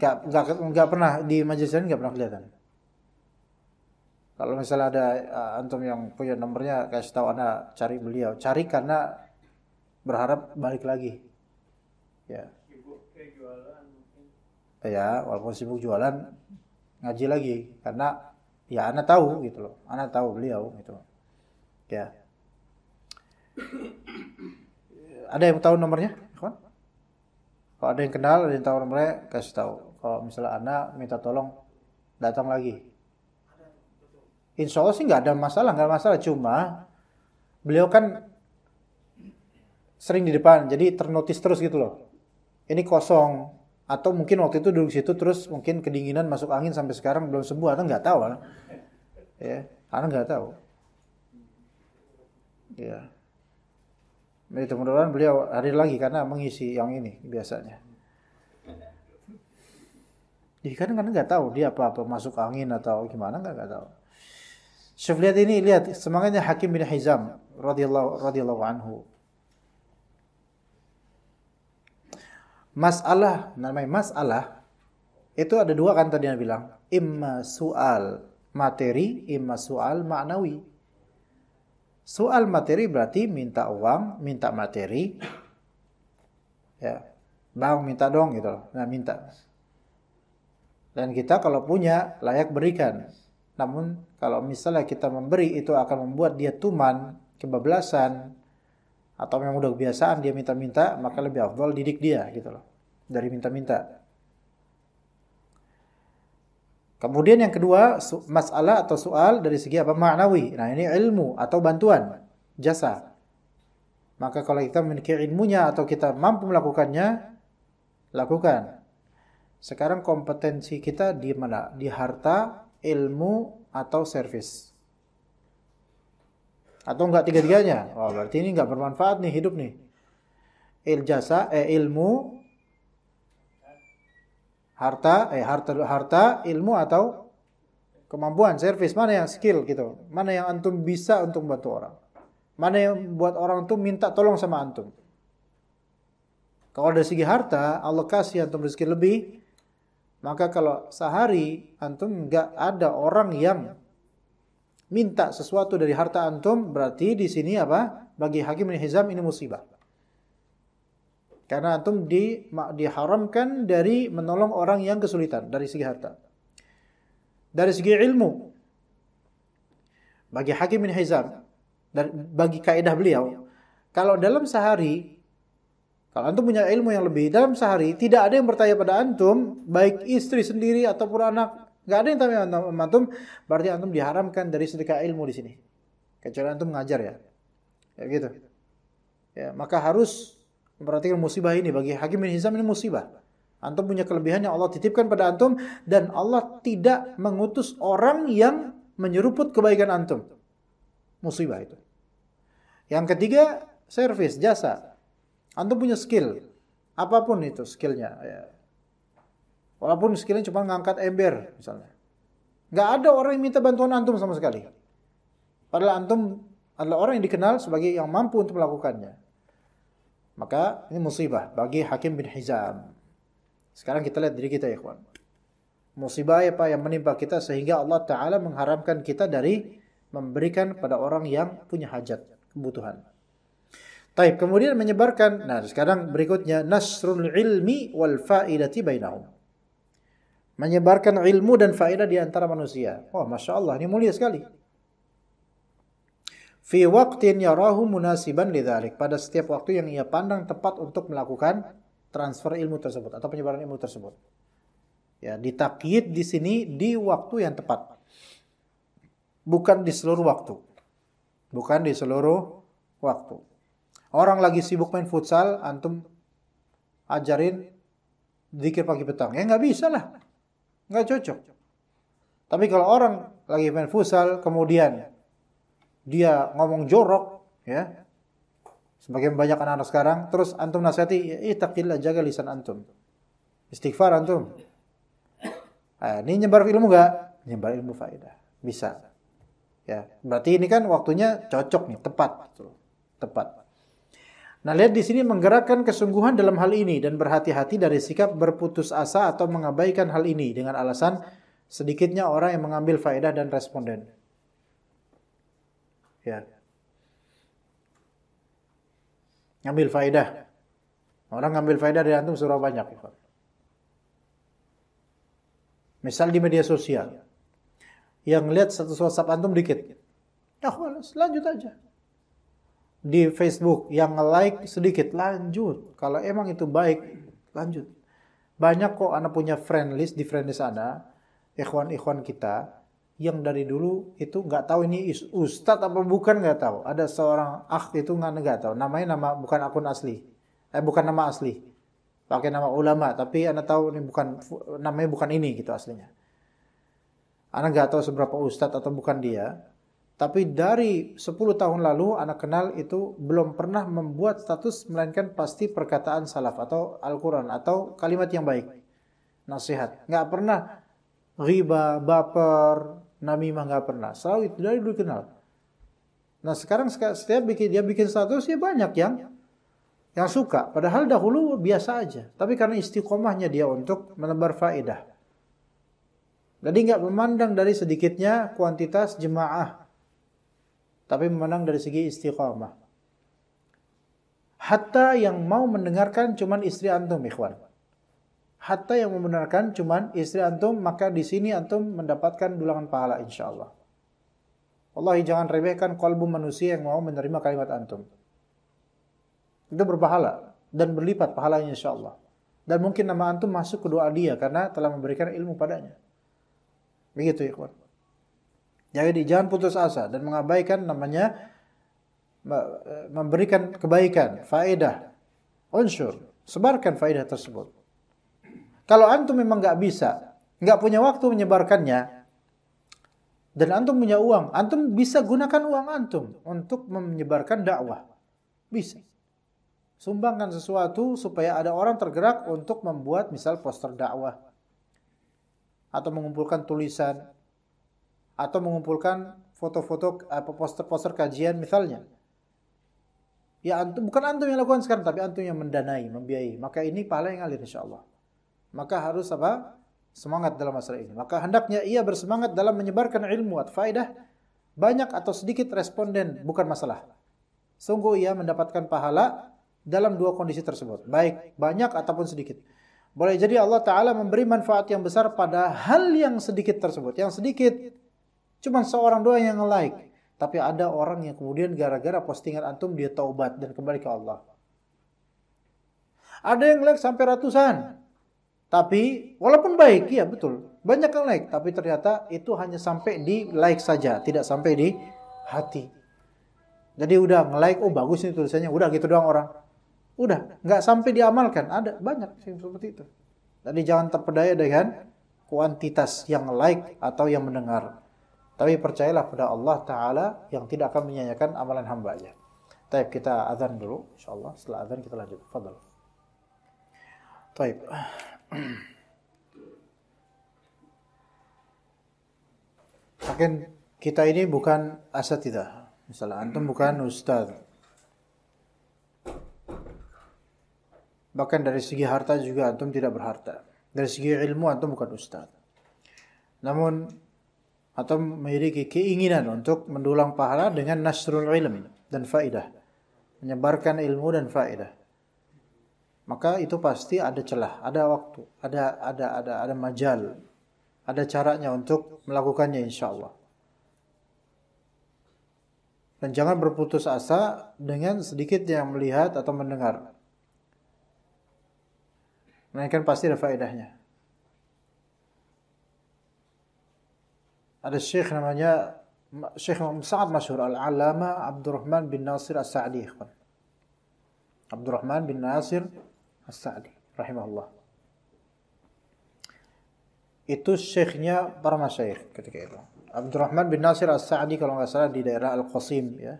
Gak, nggak, nggak pernah di majelis ini nggak pernah kelihatan. Kalau misalnya ada uh, antum yang punya nomornya, kasih tahu anda cari beliau. Cari karena berharap balik lagi. Ya ya walaupun sibuk jualan ngaji lagi karena ya anak tahu gitu loh anak tahu beliau gitu ya ada yang tahu nomornya kan kalau ada yang kenal ada yang tahu nomornya kasih tahu kalau misalnya anak minta tolong datang lagi Insya Allah sih nggak ada masalah nggak masalah cuma beliau kan sering di depan jadi ternotis terus gitu loh ini kosong atau mungkin waktu itu duduk situ terus mungkin kedinginan masuk angin sampai sekarang belum sembuh atau nggak tahu ya karena nggak tahu ya Jadi, ya, teman-teman beliau hari lagi karena mengisi yang ini biasanya jadi kadang kadang nggak tahu dia apa apa masuk angin atau gimana nggak nggak tahu Syuf lihat ini lihat semangatnya Hakim bin Hizam radhiyallahu radhiyallahu anhu masalah namanya masalah itu ada dua kan tadi yang bilang imma soal materi imma soal maknawi soal materi berarti minta uang minta materi ya bang minta dong gitu loh nah minta dan kita kalau punya layak berikan namun kalau misalnya kita memberi itu akan membuat dia tuman kebablasan atau memang udah kebiasaan dia minta-minta maka lebih afdol didik dia gitu loh dari minta-minta kemudian yang kedua masalah atau soal dari segi apa maknawi nah ini ilmu atau bantuan jasa maka kalau kita memiliki ilmunya atau kita mampu melakukannya lakukan sekarang kompetensi kita di mana di harta ilmu atau service atau enggak tiga-tiganya? Oh, berarti ini enggak bermanfaat nih hidup nih. Il jasa eh ilmu harta eh harta harta ilmu atau kemampuan servis mana yang skill gitu mana yang antum bisa untuk membantu orang mana yang buat orang tuh minta tolong sama antum kalau dari segi harta Allah kasih antum rezeki lebih maka kalau sehari antum nggak ada orang yang minta sesuatu dari harta antum, berarti di sini apa? Bagi Hakim yang Hizam ini musibah. Karena antum di, diharamkan dari menolong orang yang kesulitan dari segi harta. Dari segi ilmu, bagi Hakim yang Hizam, dan bagi kaidah beliau, kalau dalam sehari, kalau antum punya ilmu yang lebih dalam sehari, tidak ada yang bertanya pada antum, baik istri sendiri ataupun anak, Gak ada yang sama antum, berarti antum diharamkan dari sedekah ilmu di sini. Kecuali antum ngajar ya. Ya gitu. Ya, maka harus memperhatikan musibah ini bagi Hakim bin Hizam ini musibah. Antum punya kelebihan yang Allah titipkan pada antum dan Allah tidak mengutus orang yang menyeruput kebaikan antum. Musibah itu. Yang ketiga, service, jasa. Antum punya skill. Apapun itu skillnya. Ya. Walaupun sekiranya cuma ngangkat ember misalnya. Nggak ada orang yang minta bantuan antum sama sekali. Padahal antum adalah orang yang dikenal sebagai yang mampu untuk melakukannya. Maka ini musibah bagi Hakim bin Hizam. Sekarang kita lihat diri kita ya kawan. Musibah apa yang menimpa kita sehingga Allah Ta'ala mengharamkan kita dari memberikan pada orang yang punya hajat, kebutuhan. Taib kemudian menyebarkan. Nah, sekarang berikutnya nasrul ilmi wal faidati bainahum menyebarkan ilmu dan faedah di antara manusia. Wah, masya Allah, ini mulia sekali. Fi waktin yarahu munasiban lidhalik. Pada setiap waktu yang ia pandang tepat untuk melakukan transfer ilmu tersebut atau penyebaran ilmu tersebut. Ya, ditakyid di sini di waktu yang tepat. Bukan di seluruh waktu. Bukan di seluruh waktu. Orang lagi sibuk main futsal, antum ajarin zikir pagi petang. Ya nggak bisa lah nggak cocok. Tapi kalau orang lagi main futsal kemudian dia ngomong jorok ya sebagian banyak anak-anak sekarang terus antum nasihati ya, ittaqillah jaga lisan antum istighfar antum nah, ini nyebar ilmu nggak? nyebar ilmu faedah bisa ya berarti ini kan waktunya cocok nih tepat tepat Nah, lihat di sini menggerakkan kesungguhan dalam hal ini dan berhati-hati dari sikap berputus asa atau mengabaikan hal ini dengan alasan sedikitnya orang yang mengambil faedah dan responden. Ya. Ngambil faedah. Orang ngambil faedah dari antum surah banyak. Misal di media sosial. Yang lihat satu WhatsApp antum dikit. Ya, lanjut aja di Facebook yang nge-like sedikit lanjut kalau emang itu baik lanjut banyak kok anak punya friend list di friend list ada ikhwan-ikhwan kita yang dari dulu itu nggak tahu ini ustadz apa bukan nggak tahu ada seorang akh itu nggak nggak tahu namanya nama bukan akun asli eh bukan nama asli pakai nama ulama tapi anak tahu ini bukan namanya bukan ini gitu aslinya anak nggak tahu seberapa ustadz atau bukan dia tapi dari 10 tahun lalu anak kenal itu belum pernah membuat status melainkan pasti perkataan salaf atau Al-Quran atau kalimat yang baik. Nasihat. Nggak pernah riba, baper, namimah nggak pernah. Selalu itu dari dulu kenal. Nah sekarang setiap bikin, dia bikin status ya banyak yang yang suka. Padahal dahulu biasa aja. Tapi karena istiqomahnya dia untuk menebar faedah. Jadi nggak memandang dari sedikitnya kuantitas jemaah tapi memandang dari segi istiqamah. Hatta yang mau mendengarkan cuman istri antum, ikhwan. Hatta yang membenarkan cuman istri antum, maka di sini antum mendapatkan dulangan pahala insya Allah. Wallahi jangan remehkan kalbu manusia yang mau menerima kalimat antum. Itu berpahala dan berlipat pahalanya insya Allah. Dan mungkin nama antum masuk ke doa dia karena telah memberikan ilmu padanya. Begitu ikhwan. Ya, jadi jangan putus asa dan mengabaikan namanya e, memberikan kebaikan, faedah, unsur, sebarkan faedah tersebut. Kalau antum memang nggak bisa, nggak punya waktu menyebarkannya, dan antum punya uang, antum bisa gunakan uang antum untuk menyebarkan dakwah. Bisa. Sumbangkan sesuatu supaya ada orang tergerak untuk membuat misal poster dakwah atau mengumpulkan tulisan atau mengumpulkan foto-foto apa eh, poster-poster kajian misalnya. Ya antum bukan antum yang lakukan sekarang tapi antum yang mendanai, membiayai. Maka ini pahala yang ngalir insyaallah. Maka harus apa? Semangat dalam masalah ini. Maka hendaknya ia bersemangat dalam menyebarkan ilmu atau faedah banyak atau sedikit responden bukan masalah. Sungguh ia mendapatkan pahala dalam dua kondisi tersebut, baik banyak ataupun sedikit. Boleh jadi Allah Ta'ala memberi manfaat yang besar pada hal yang sedikit tersebut. Yang sedikit Cuman seorang doa yang nge-like. Tapi ada orang yang kemudian gara-gara postingan antum dia taubat dan kembali ke Allah. Ada yang like sampai ratusan. Tapi walaupun baik, ya betul. Banyak yang like, tapi ternyata itu hanya sampai di like saja, tidak sampai di hati. Jadi udah nge-like, oh bagus nih tulisannya, udah gitu doang orang. Udah, nggak sampai diamalkan. Ada banyak yang seperti itu. Jadi jangan terpedaya dengan kuantitas yang like atau yang mendengar. Tapi percayalah pada Allah Ta'ala yang tidak akan menyanyikan amalan hambanya. Taib kita azan dulu, insyaAllah. Setelah azan kita lanjut. Fadal. Taib. Makin kita ini bukan asatidah. Misalnya antum bukan ustaz. Bahkan dari segi harta juga antum tidak berharta. Dari segi ilmu antum bukan ustaz. Namun atau memiliki keinginan untuk mendulang pahala dengan nasrul ilm dan faidah menyebarkan ilmu dan faidah maka itu pasti ada celah ada waktu ada ada ada ada majal ada caranya untuk melakukannya insya Allah dan jangan berputus asa dengan sedikit yang melihat atau mendengar melainkan pasti ada faedahnya ada syekh namanya Syekh sangat masyhur Al-Alama Abdurrahman bin Nasir As-Sa'di. Abdurrahman bin Nasir As-Sa'di rahimahullah. Itu syekhnya para masyayikh ketika itu. Abdurrahman bin Nasir As-Sa'di kalau nggak salah di daerah Al-Qasim ya.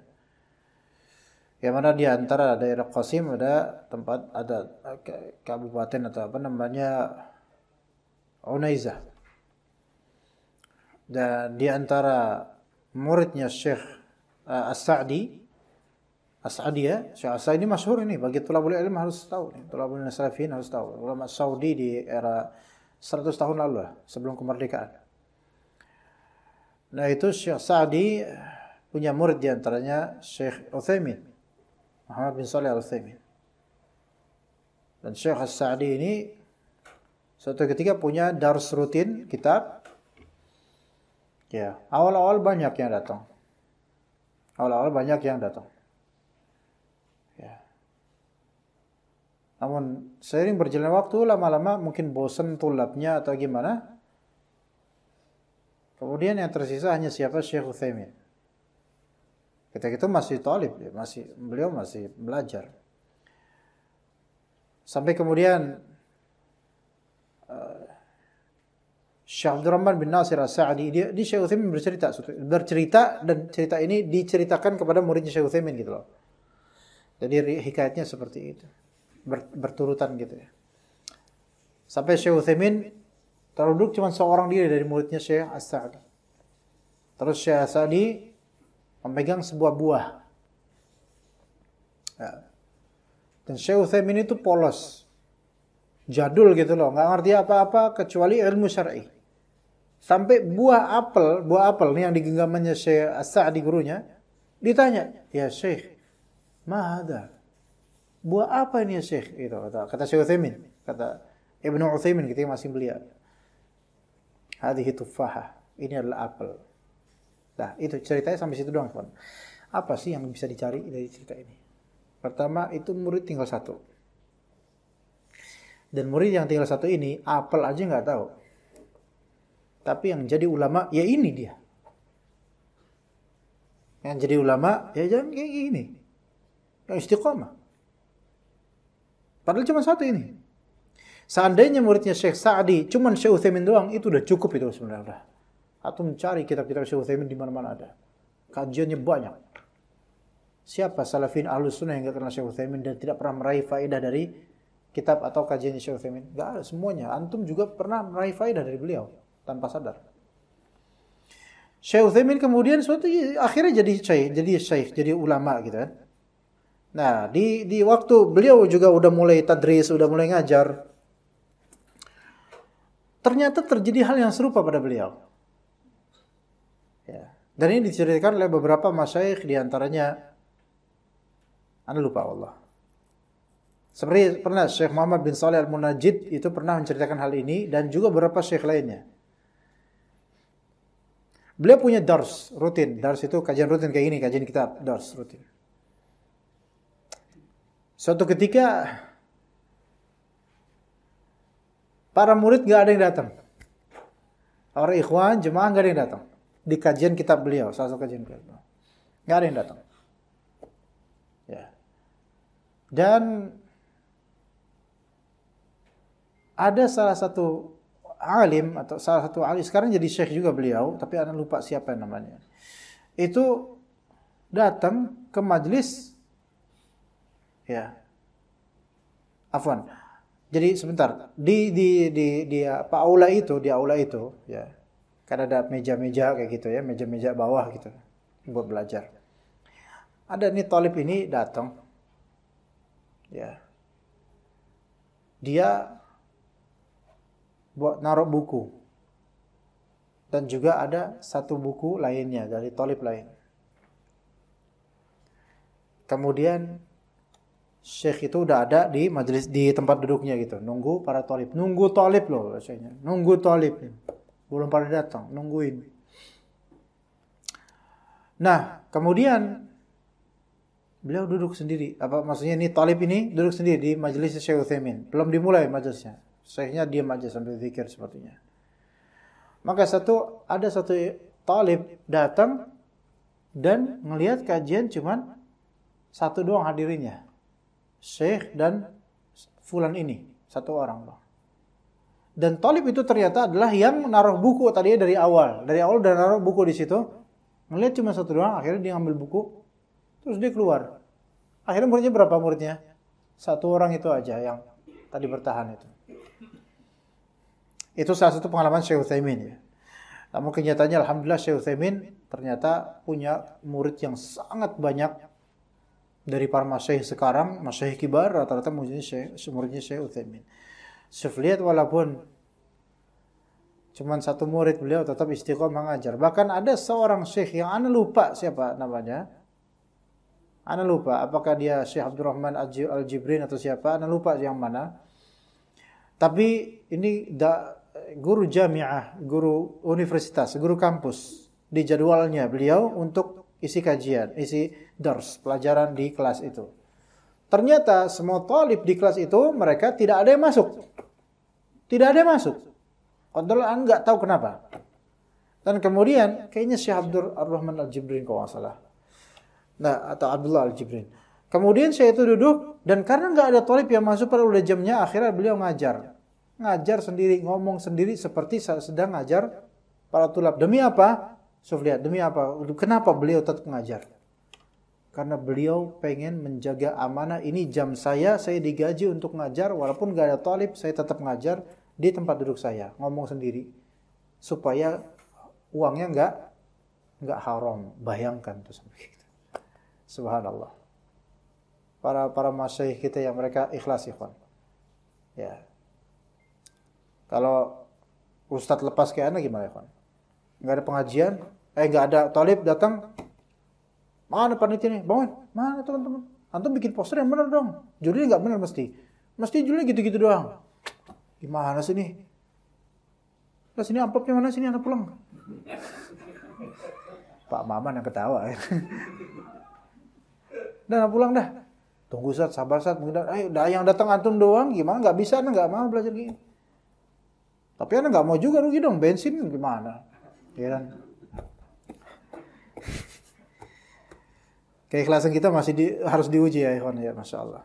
Yang mana di antara daerah Qasim ada tempat ada eh, kabupaten atau apa namanya Unaizah dan di antara muridnya Syekh eh, As-Sa'di As-Sa'di ya, Syekh As-Sa'di masyhur ini bagi tulabul ilmi harus tahu, tulabul salafiyin harus tahu. Ulama Saudi di era 100 tahun lalu lah, sebelum kemerdekaan. Nah itu Syekh Sa'di eh, punya murid di antaranya Syekh Utsaimin Muhammad bin Shalih Al-Utsaimin. Dan Syekh As-Sa'di ini suatu ketika punya darus rutin kitab Ya, awal-awal banyak yang datang. Awal-awal banyak yang datang. Ya. Namun sering berjalan waktu lama-lama mungkin bosan tulapnya atau gimana. Kemudian yang tersisa hanya siapa Syekh Uthaymin. kita itu masih talib, masih beliau masih belajar. Sampai kemudian Syekh Abdul Rahman bin Nasir As-Sa'di dia di Syekh Utsaimin bercerita bercerita dan cerita ini diceritakan kepada muridnya Syekh Utsaimin gitu loh. Jadi hikayatnya seperti itu. Ber, berturutan gitu ya. Sampai Syekh Utsaimin terduduk cuma seorang diri dari muridnya Syekh As-Sa'di. Terus Syekh As-Sa'di memegang sebuah buah. Ya. Dan Syekh Utsaimin itu polos. Jadul gitu loh, nggak ngerti apa-apa kecuali ilmu syar'i. I. Sampai buah apel, buah apel nih yang digenggamannya Syekh asad di gurunya, ditanya, "Ya Syekh, ma ada? Buah apa ini ya Syekh?" Itu kata kata Syekh Utsaimin, kata Ibnu Utsaimin ketika masih belia. Hadhihi tufahah. Ini adalah apel. Nah, itu ceritanya sampai situ doang, teman. Apa sih yang bisa dicari dari cerita ini? Pertama, itu murid tinggal satu. Dan murid yang tinggal satu ini, apel aja nggak tahu. Tapi yang jadi ulama ya ini dia. Yang jadi ulama ya jangan kayak gini. Yang istiqomah. Padahal cuma satu ini. Seandainya muridnya Syekh Sa'di cuma Syekh Uthaymin doang itu udah cukup itu sebenarnya Atau mencari kitab-kitab Syekh Uthaymin di mana-mana ada. Kajiannya banyak. Siapa salafin ahlus sunnah yang gak kenal Syekh Uthaymin dan tidak pernah meraih faedah dari kitab atau kajian Syekh Uthaymin? Gak ada semuanya. Antum juga pernah meraih faedah dari beliau tanpa sadar. Syekh Uthaymin kemudian suatu akhirnya jadi syekh, jadi syekh, jadi ulama gitu kan. Nah, di di waktu beliau juga udah mulai tadris, udah mulai ngajar. Ternyata terjadi hal yang serupa pada beliau. Ya. Dan ini diceritakan oleh beberapa masyayikh di antaranya Anda lupa Allah. Seperti pernah Syekh Muhammad bin Saleh Al-Munajid itu pernah menceritakan hal ini dan juga beberapa syekh lainnya. Beliau punya dars rutin. Dars itu kajian rutin kayak ini, kajian kitab, dars rutin. Suatu ketika para murid gak ada yang datang. Orang ikhwan, jemaah gak ada yang datang. Di kajian kitab beliau, salah satu kajian beliau. Gak ada yang datang. Ya. Dan ada salah satu alim atau salah satu alim sekarang jadi syekh juga beliau, tapi anak lupa siapa namanya. Itu datang ke majlis ya. Afwan. Jadi sebentar, di di di di apa aula itu, di aula itu ya. Kan ada meja-meja kayak gitu ya, meja-meja bawah gitu buat belajar. Ada nih talib ini datang. Ya. Dia buat narok buku. Dan juga ada satu buku lainnya dari tolib lain. Kemudian Syekh itu udah ada di majelis di tempat duduknya gitu. Nunggu para tolib. Nunggu tolib loh rasanya. Nunggu tolip Belum pada datang. Nungguin. Nah, kemudian beliau duduk sendiri. Apa maksudnya ini tolib ini duduk sendiri di majelis Syekh Utsaimin. Belum dimulai majelisnya. Sehnya diam aja sambil zikir sepertinya. Maka satu ada satu talib datang dan melihat kajian cuman satu doang hadirinya. Syekh dan fulan ini, satu orang doang. Dan talib itu ternyata adalah yang naruh buku tadinya dari awal. Dari awal udah naruh buku di situ. Melihat cuma satu doang, akhirnya dia ngambil buku. Terus dia keluar. Akhirnya muridnya berapa muridnya? Satu orang itu aja yang tadi bertahan itu. Itu salah satu pengalaman Syekh Uthaymin ya. Namun kenyataannya alhamdulillah Syekh Uthaymin ternyata punya murid yang sangat banyak dari para masyaih sekarang, masyaih kibar rata-rata muridnya Syekh muridnya Syekh lihat walaupun cuman satu murid beliau tetap istiqomah mengajar. Bahkan ada seorang syekh yang ana lupa siapa namanya. Ana lupa apakah dia Syekh Abdurrahman Al-Jibrin atau siapa, ana lupa yang mana. Tapi ini guru jamiah, guru universitas, guru kampus di jadwalnya beliau untuk isi kajian, isi dars, pelajaran di kelas itu. Ternyata semua talib di kelas itu mereka tidak ada yang masuk. Tidak ada yang masuk. Kontrolan nggak tahu kenapa. Dan kemudian kayaknya Syekh Abdul rahman Al-Jibrin kalau nggak salah. Nah, atau Abdullah Al-Jibrin. Kemudian saya itu duduk dan karena nggak ada talib yang masuk pada udah jamnya akhirnya beliau ngajar ngajar sendiri, ngomong sendiri seperti sedang ngajar para tulab. Demi apa? Sofia, demi apa? Kenapa beliau tetap ngajar? Karena beliau pengen menjaga amanah. Ini jam saya, saya digaji untuk ngajar. Walaupun gak ada talib, saya tetap ngajar di tempat duduk saya. Ngomong sendiri. Supaya uangnya nggak nggak haram. Bayangkan tuh sampai gitu. Subhanallah. Para para masyhif kita yang mereka ikhlas ikhwan. Ya, kalau Ustadz lepas kayak anak gimana ya, Kon? Gak ada pengajian? Eh, gak ada talib datang? Mana panitia nih? Bangun. Mana teman-teman? Antum bikin poster yang benar dong. Judulnya gak benar mesti. Mesti judulnya gitu-gitu doang. Gimana sih nih? Nah, sini amplopnya mana? Sini anak pulang. Pak Maman yang ketawa. Dan dah, pulang dah. Tunggu saat, sabar saat, mungkin ayo, eh, dah yang datang antum doang, gimana? Nggak bisa, nggak mau belajar gini. Tapi Anda nggak mau juga rugi dong, bensin gimana? Ya kan? Keikhlasan kita masih di, harus diuji ya, Ikhwan ya, masya Allah.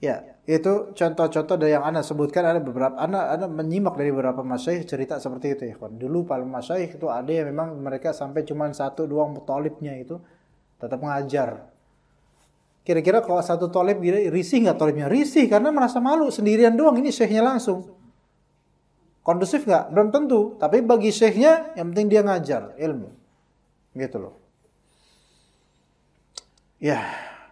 Ya, itu contoh-contoh dari yang Anda sebutkan ada beberapa Anda Anda menyimak dari beberapa masyaikh cerita seperti itu Ikhwan. Dulu para masyaikh itu ada yang memang mereka sampai cuma satu dua mutolipnya itu tetap mengajar. Kira-kira kalau satu tolip risih nggak tolipnya Risih karena merasa malu sendirian doang ini syekhnya langsung. Kondusif nggak? Belum tentu. Tapi bagi syekhnya, yang penting dia ngajar ilmu. Gitu loh. Ya,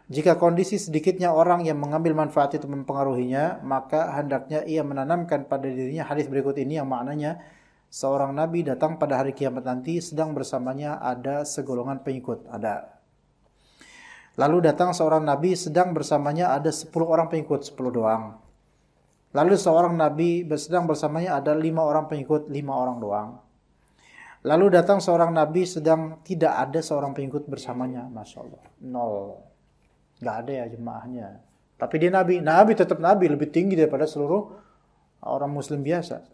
jika kondisi sedikitnya orang yang mengambil manfaat itu mempengaruhinya, maka hendaknya ia menanamkan pada dirinya hadis berikut ini yang maknanya seorang nabi datang pada hari kiamat nanti sedang bersamanya ada segolongan pengikut. Ada. Lalu datang seorang nabi sedang bersamanya ada 10 orang pengikut, 10 doang. Lalu seorang nabi sedang bersamanya ada lima orang pengikut, lima orang doang. Lalu datang seorang nabi sedang tidak ada seorang pengikut bersamanya, masya Allah, nol, nggak ada ya jemaahnya. Tapi dia nabi, nabi tetap nabi lebih tinggi daripada seluruh orang muslim biasa.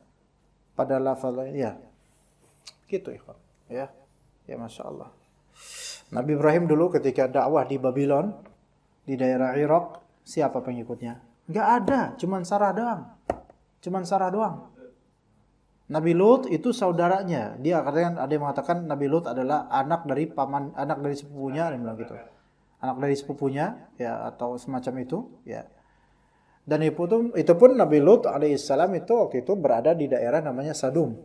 Pada lafal ya, gitu ikhwan, ya, ya masya Allah. Nabi Ibrahim dulu ketika dakwah di Babylon, di daerah Irak, siapa pengikutnya? Gak ada, cuman Sarah doang. Cuman Sarah doang. Nabi Lut itu saudaranya. Dia katanya ada yang mengatakan Nabi Lut adalah anak dari paman, anak dari sepupunya, ada yang bilang gitu. Anak dari sepupunya ya atau semacam itu, ya. Dan itu pun, itu pun Nabi Lut alaihissalam itu waktu itu berada di daerah namanya Sadum.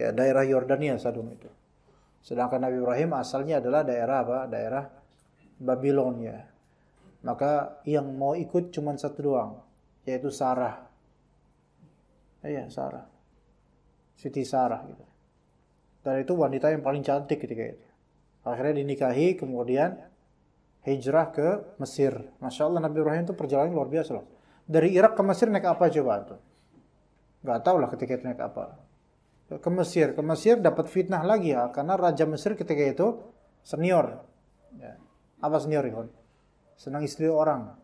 Ya, daerah Yordania Sadum itu. Sedangkan Nabi Ibrahim asalnya adalah daerah apa? Daerah Babylonia. Maka yang mau ikut cuma satu doang, yaitu Sarah. Iya, Sarah. Siti Sarah gitu. Dan itu wanita yang paling cantik ketika itu. Gitu. Akhirnya dinikahi, kemudian hijrah ke Mesir. Masya Allah Nabi Ibrahim itu perjalanan luar biasa loh. Dari Irak ke Mesir naik apa coba tuh? Gak tau lah ketika itu naik apa. Ke Mesir, ke Mesir dapat fitnah lagi ya, karena Raja Mesir ketika itu senior. Ya. Apa senior Ihon? senang istri orang.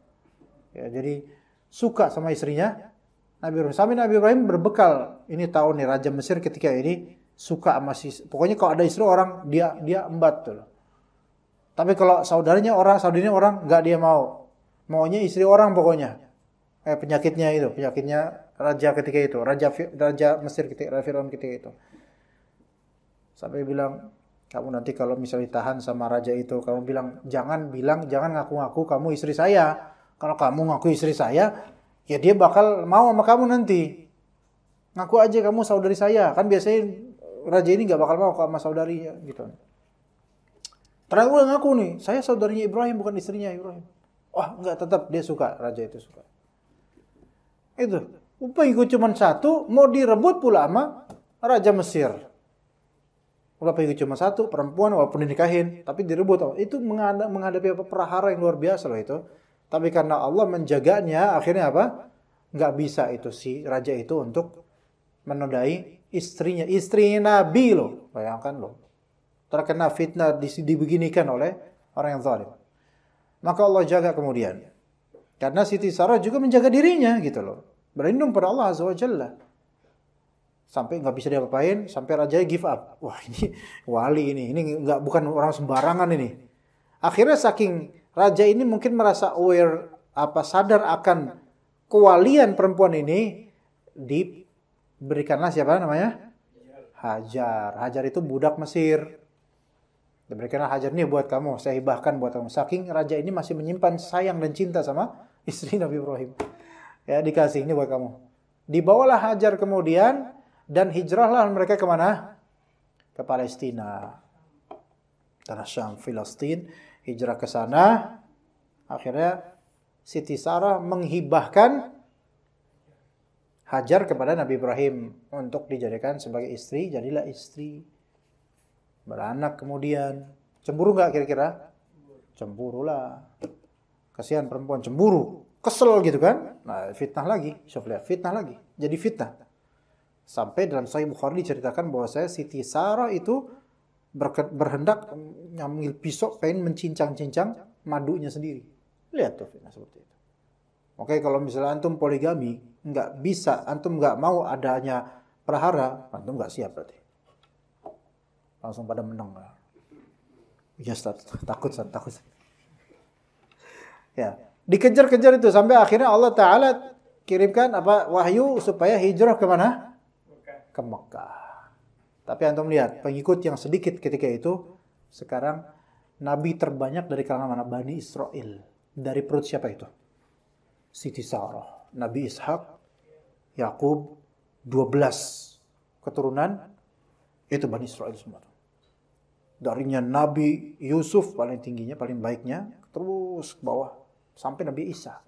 Ya, jadi suka sama istrinya. Nabi Ibrahim. sambil Nabi Ibrahim berbekal ini tahun nih Raja Mesir ketika ini suka sama si pokoknya kalau ada istri orang dia dia embat tuh. Loh. Tapi kalau saudaranya orang, saudarinya orang nggak dia mau. Maunya istri orang pokoknya. Eh penyakitnya itu, penyakitnya raja ketika itu, raja raja Mesir ketika Raja Firaun ketika itu. Sampai bilang kamu nanti kalau misalnya ditahan sama raja itu, kamu bilang, jangan bilang, jangan ngaku-ngaku kamu istri saya. Kalau kamu ngaku istri saya, ya dia bakal mau sama kamu nanti. Ngaku aja kamu saudari saya. Kan biasanya raja ini nggak bakal mau sama saudarinya gitu. Ternyata udah ngaku nih, saya saudarinya Ibrahim bukan istrinya Ibrahim. Wah oh, nggak tetap dia suka, raja itu suka. Itu. ikut cuma satu, mau direbut pula sama Raja Mesir itu cuma satu perempuan walaupun dinikahin tapi direbut oh, itu menghadapi apa perahara yang luar biasa loh itu tapi karena Allah menjaganya akhirnya apa nggak bisa itu si raja itu untuk menodai istrinya istri Nabi loh bayangkan loh terkena fitnah dibeginikan oleh orang yang zalim maka Allah jaga kemudian karena Siti Sarah juga menjaga dirinya gitu loh berlindung pada Allah azza wajalla sampai nggak bisa diapa-apain sampai rajanya give up wah ini wali ini ini nggak bukan orang sembarangan ini akhirnya saking raja ini mungkin merasa aware apa sadar akan kewalian perempuan ini diberikanlah siapa namanya Hajar Hajar itu budak Mesir diberikanlah Hajar ini buat kamu saya hibahkan buat kamu saking raja ini masih menyimpan sayang dan cinta sama istri Nabi Ibrahim ya dikasih ini buat kamu dibawalah Hajar kemudian dan hijrahlah mereka kemana? Ke Palestina. Tanah Syam, Filistin, hijrah ke sana. Akhirnya Siti Sarah menghibahkan Hajar kepada Nabi Ibrahim untuk dijadikan sebagai istri, jadilah istri. Beranak kemudian. Cemburu nggak kira-kira? Cemburu lah. Kasihan perempuan cemburu, kesel gitu kan? Nah, fitnah lagi, syoflia, fitnah lagi. Jadi fitnah. Sampai dalam Sahih Bukhari diceritakan bahwa saya Siti Sarah itu berhendak nyamil pisau pengen mencincang-cincang madunya sendiri. Lihat tuh fitnah seperti itu. Oke, kalau misalnya antum poligami, nggak bisa, antum nggak mau adanya prahara, antum nggak siap berarti. Langsung pada menang. Ya, Ustaz, takut, Ustaz, takut. Ya, dikejar-kejar itu sampai akhirnya Allah Ta'ala kirimkan apa wahyu supaya hijrah kemana? ke Mekah. Tapi antum lihat pengikut yang sedikit ketika itu sekarang nabi terbanyak dari kalangan mana? Bani Israel. Dari perut siapa itu? Siti Sarah, Nabi Ishak, Yakub, 12 keturunan itu Bani Israel semua. Darinya Nabi Yusuf paling tingginya, paling baiknya, terus ke bawah sampai Nabi Isa.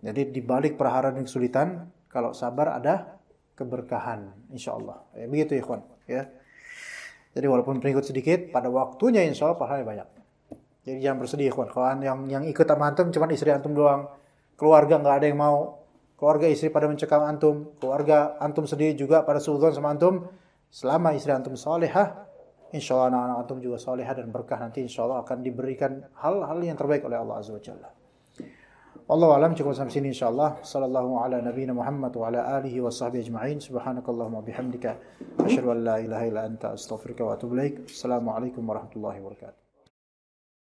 Jadi di balik perhara dan kesulitan, kalau sabar ada keberkahan insya Allah ya, begitu kawan ya jadi walaupun berikut sedikit pada waktunya insya Allah pahalanya banyak jadi jangan bersedih kawan Kawan yang yang ikut sama antum cuma istri antum doang keluarga nggak ada yang mau keluarga istri pada mencekam antum keluarga antum sedih juga pada suudon sama antum selama istri antum solehah insya Allah anak-anak antum juga solehah dan berkah nanti insya Allah akan diberikan hal-hal yang terbaik oleh Allah Azza wajalla والله اعلم تكون سامسين ان شاء الله صلى الله على نبينا محمد وعلى اله وصحبه اجمعين سبحانك اللهم وبحمدك اشهد ان لا اله الا انت استغفرك واتوب اليك السلام عليكم ورحمه الله وبركاته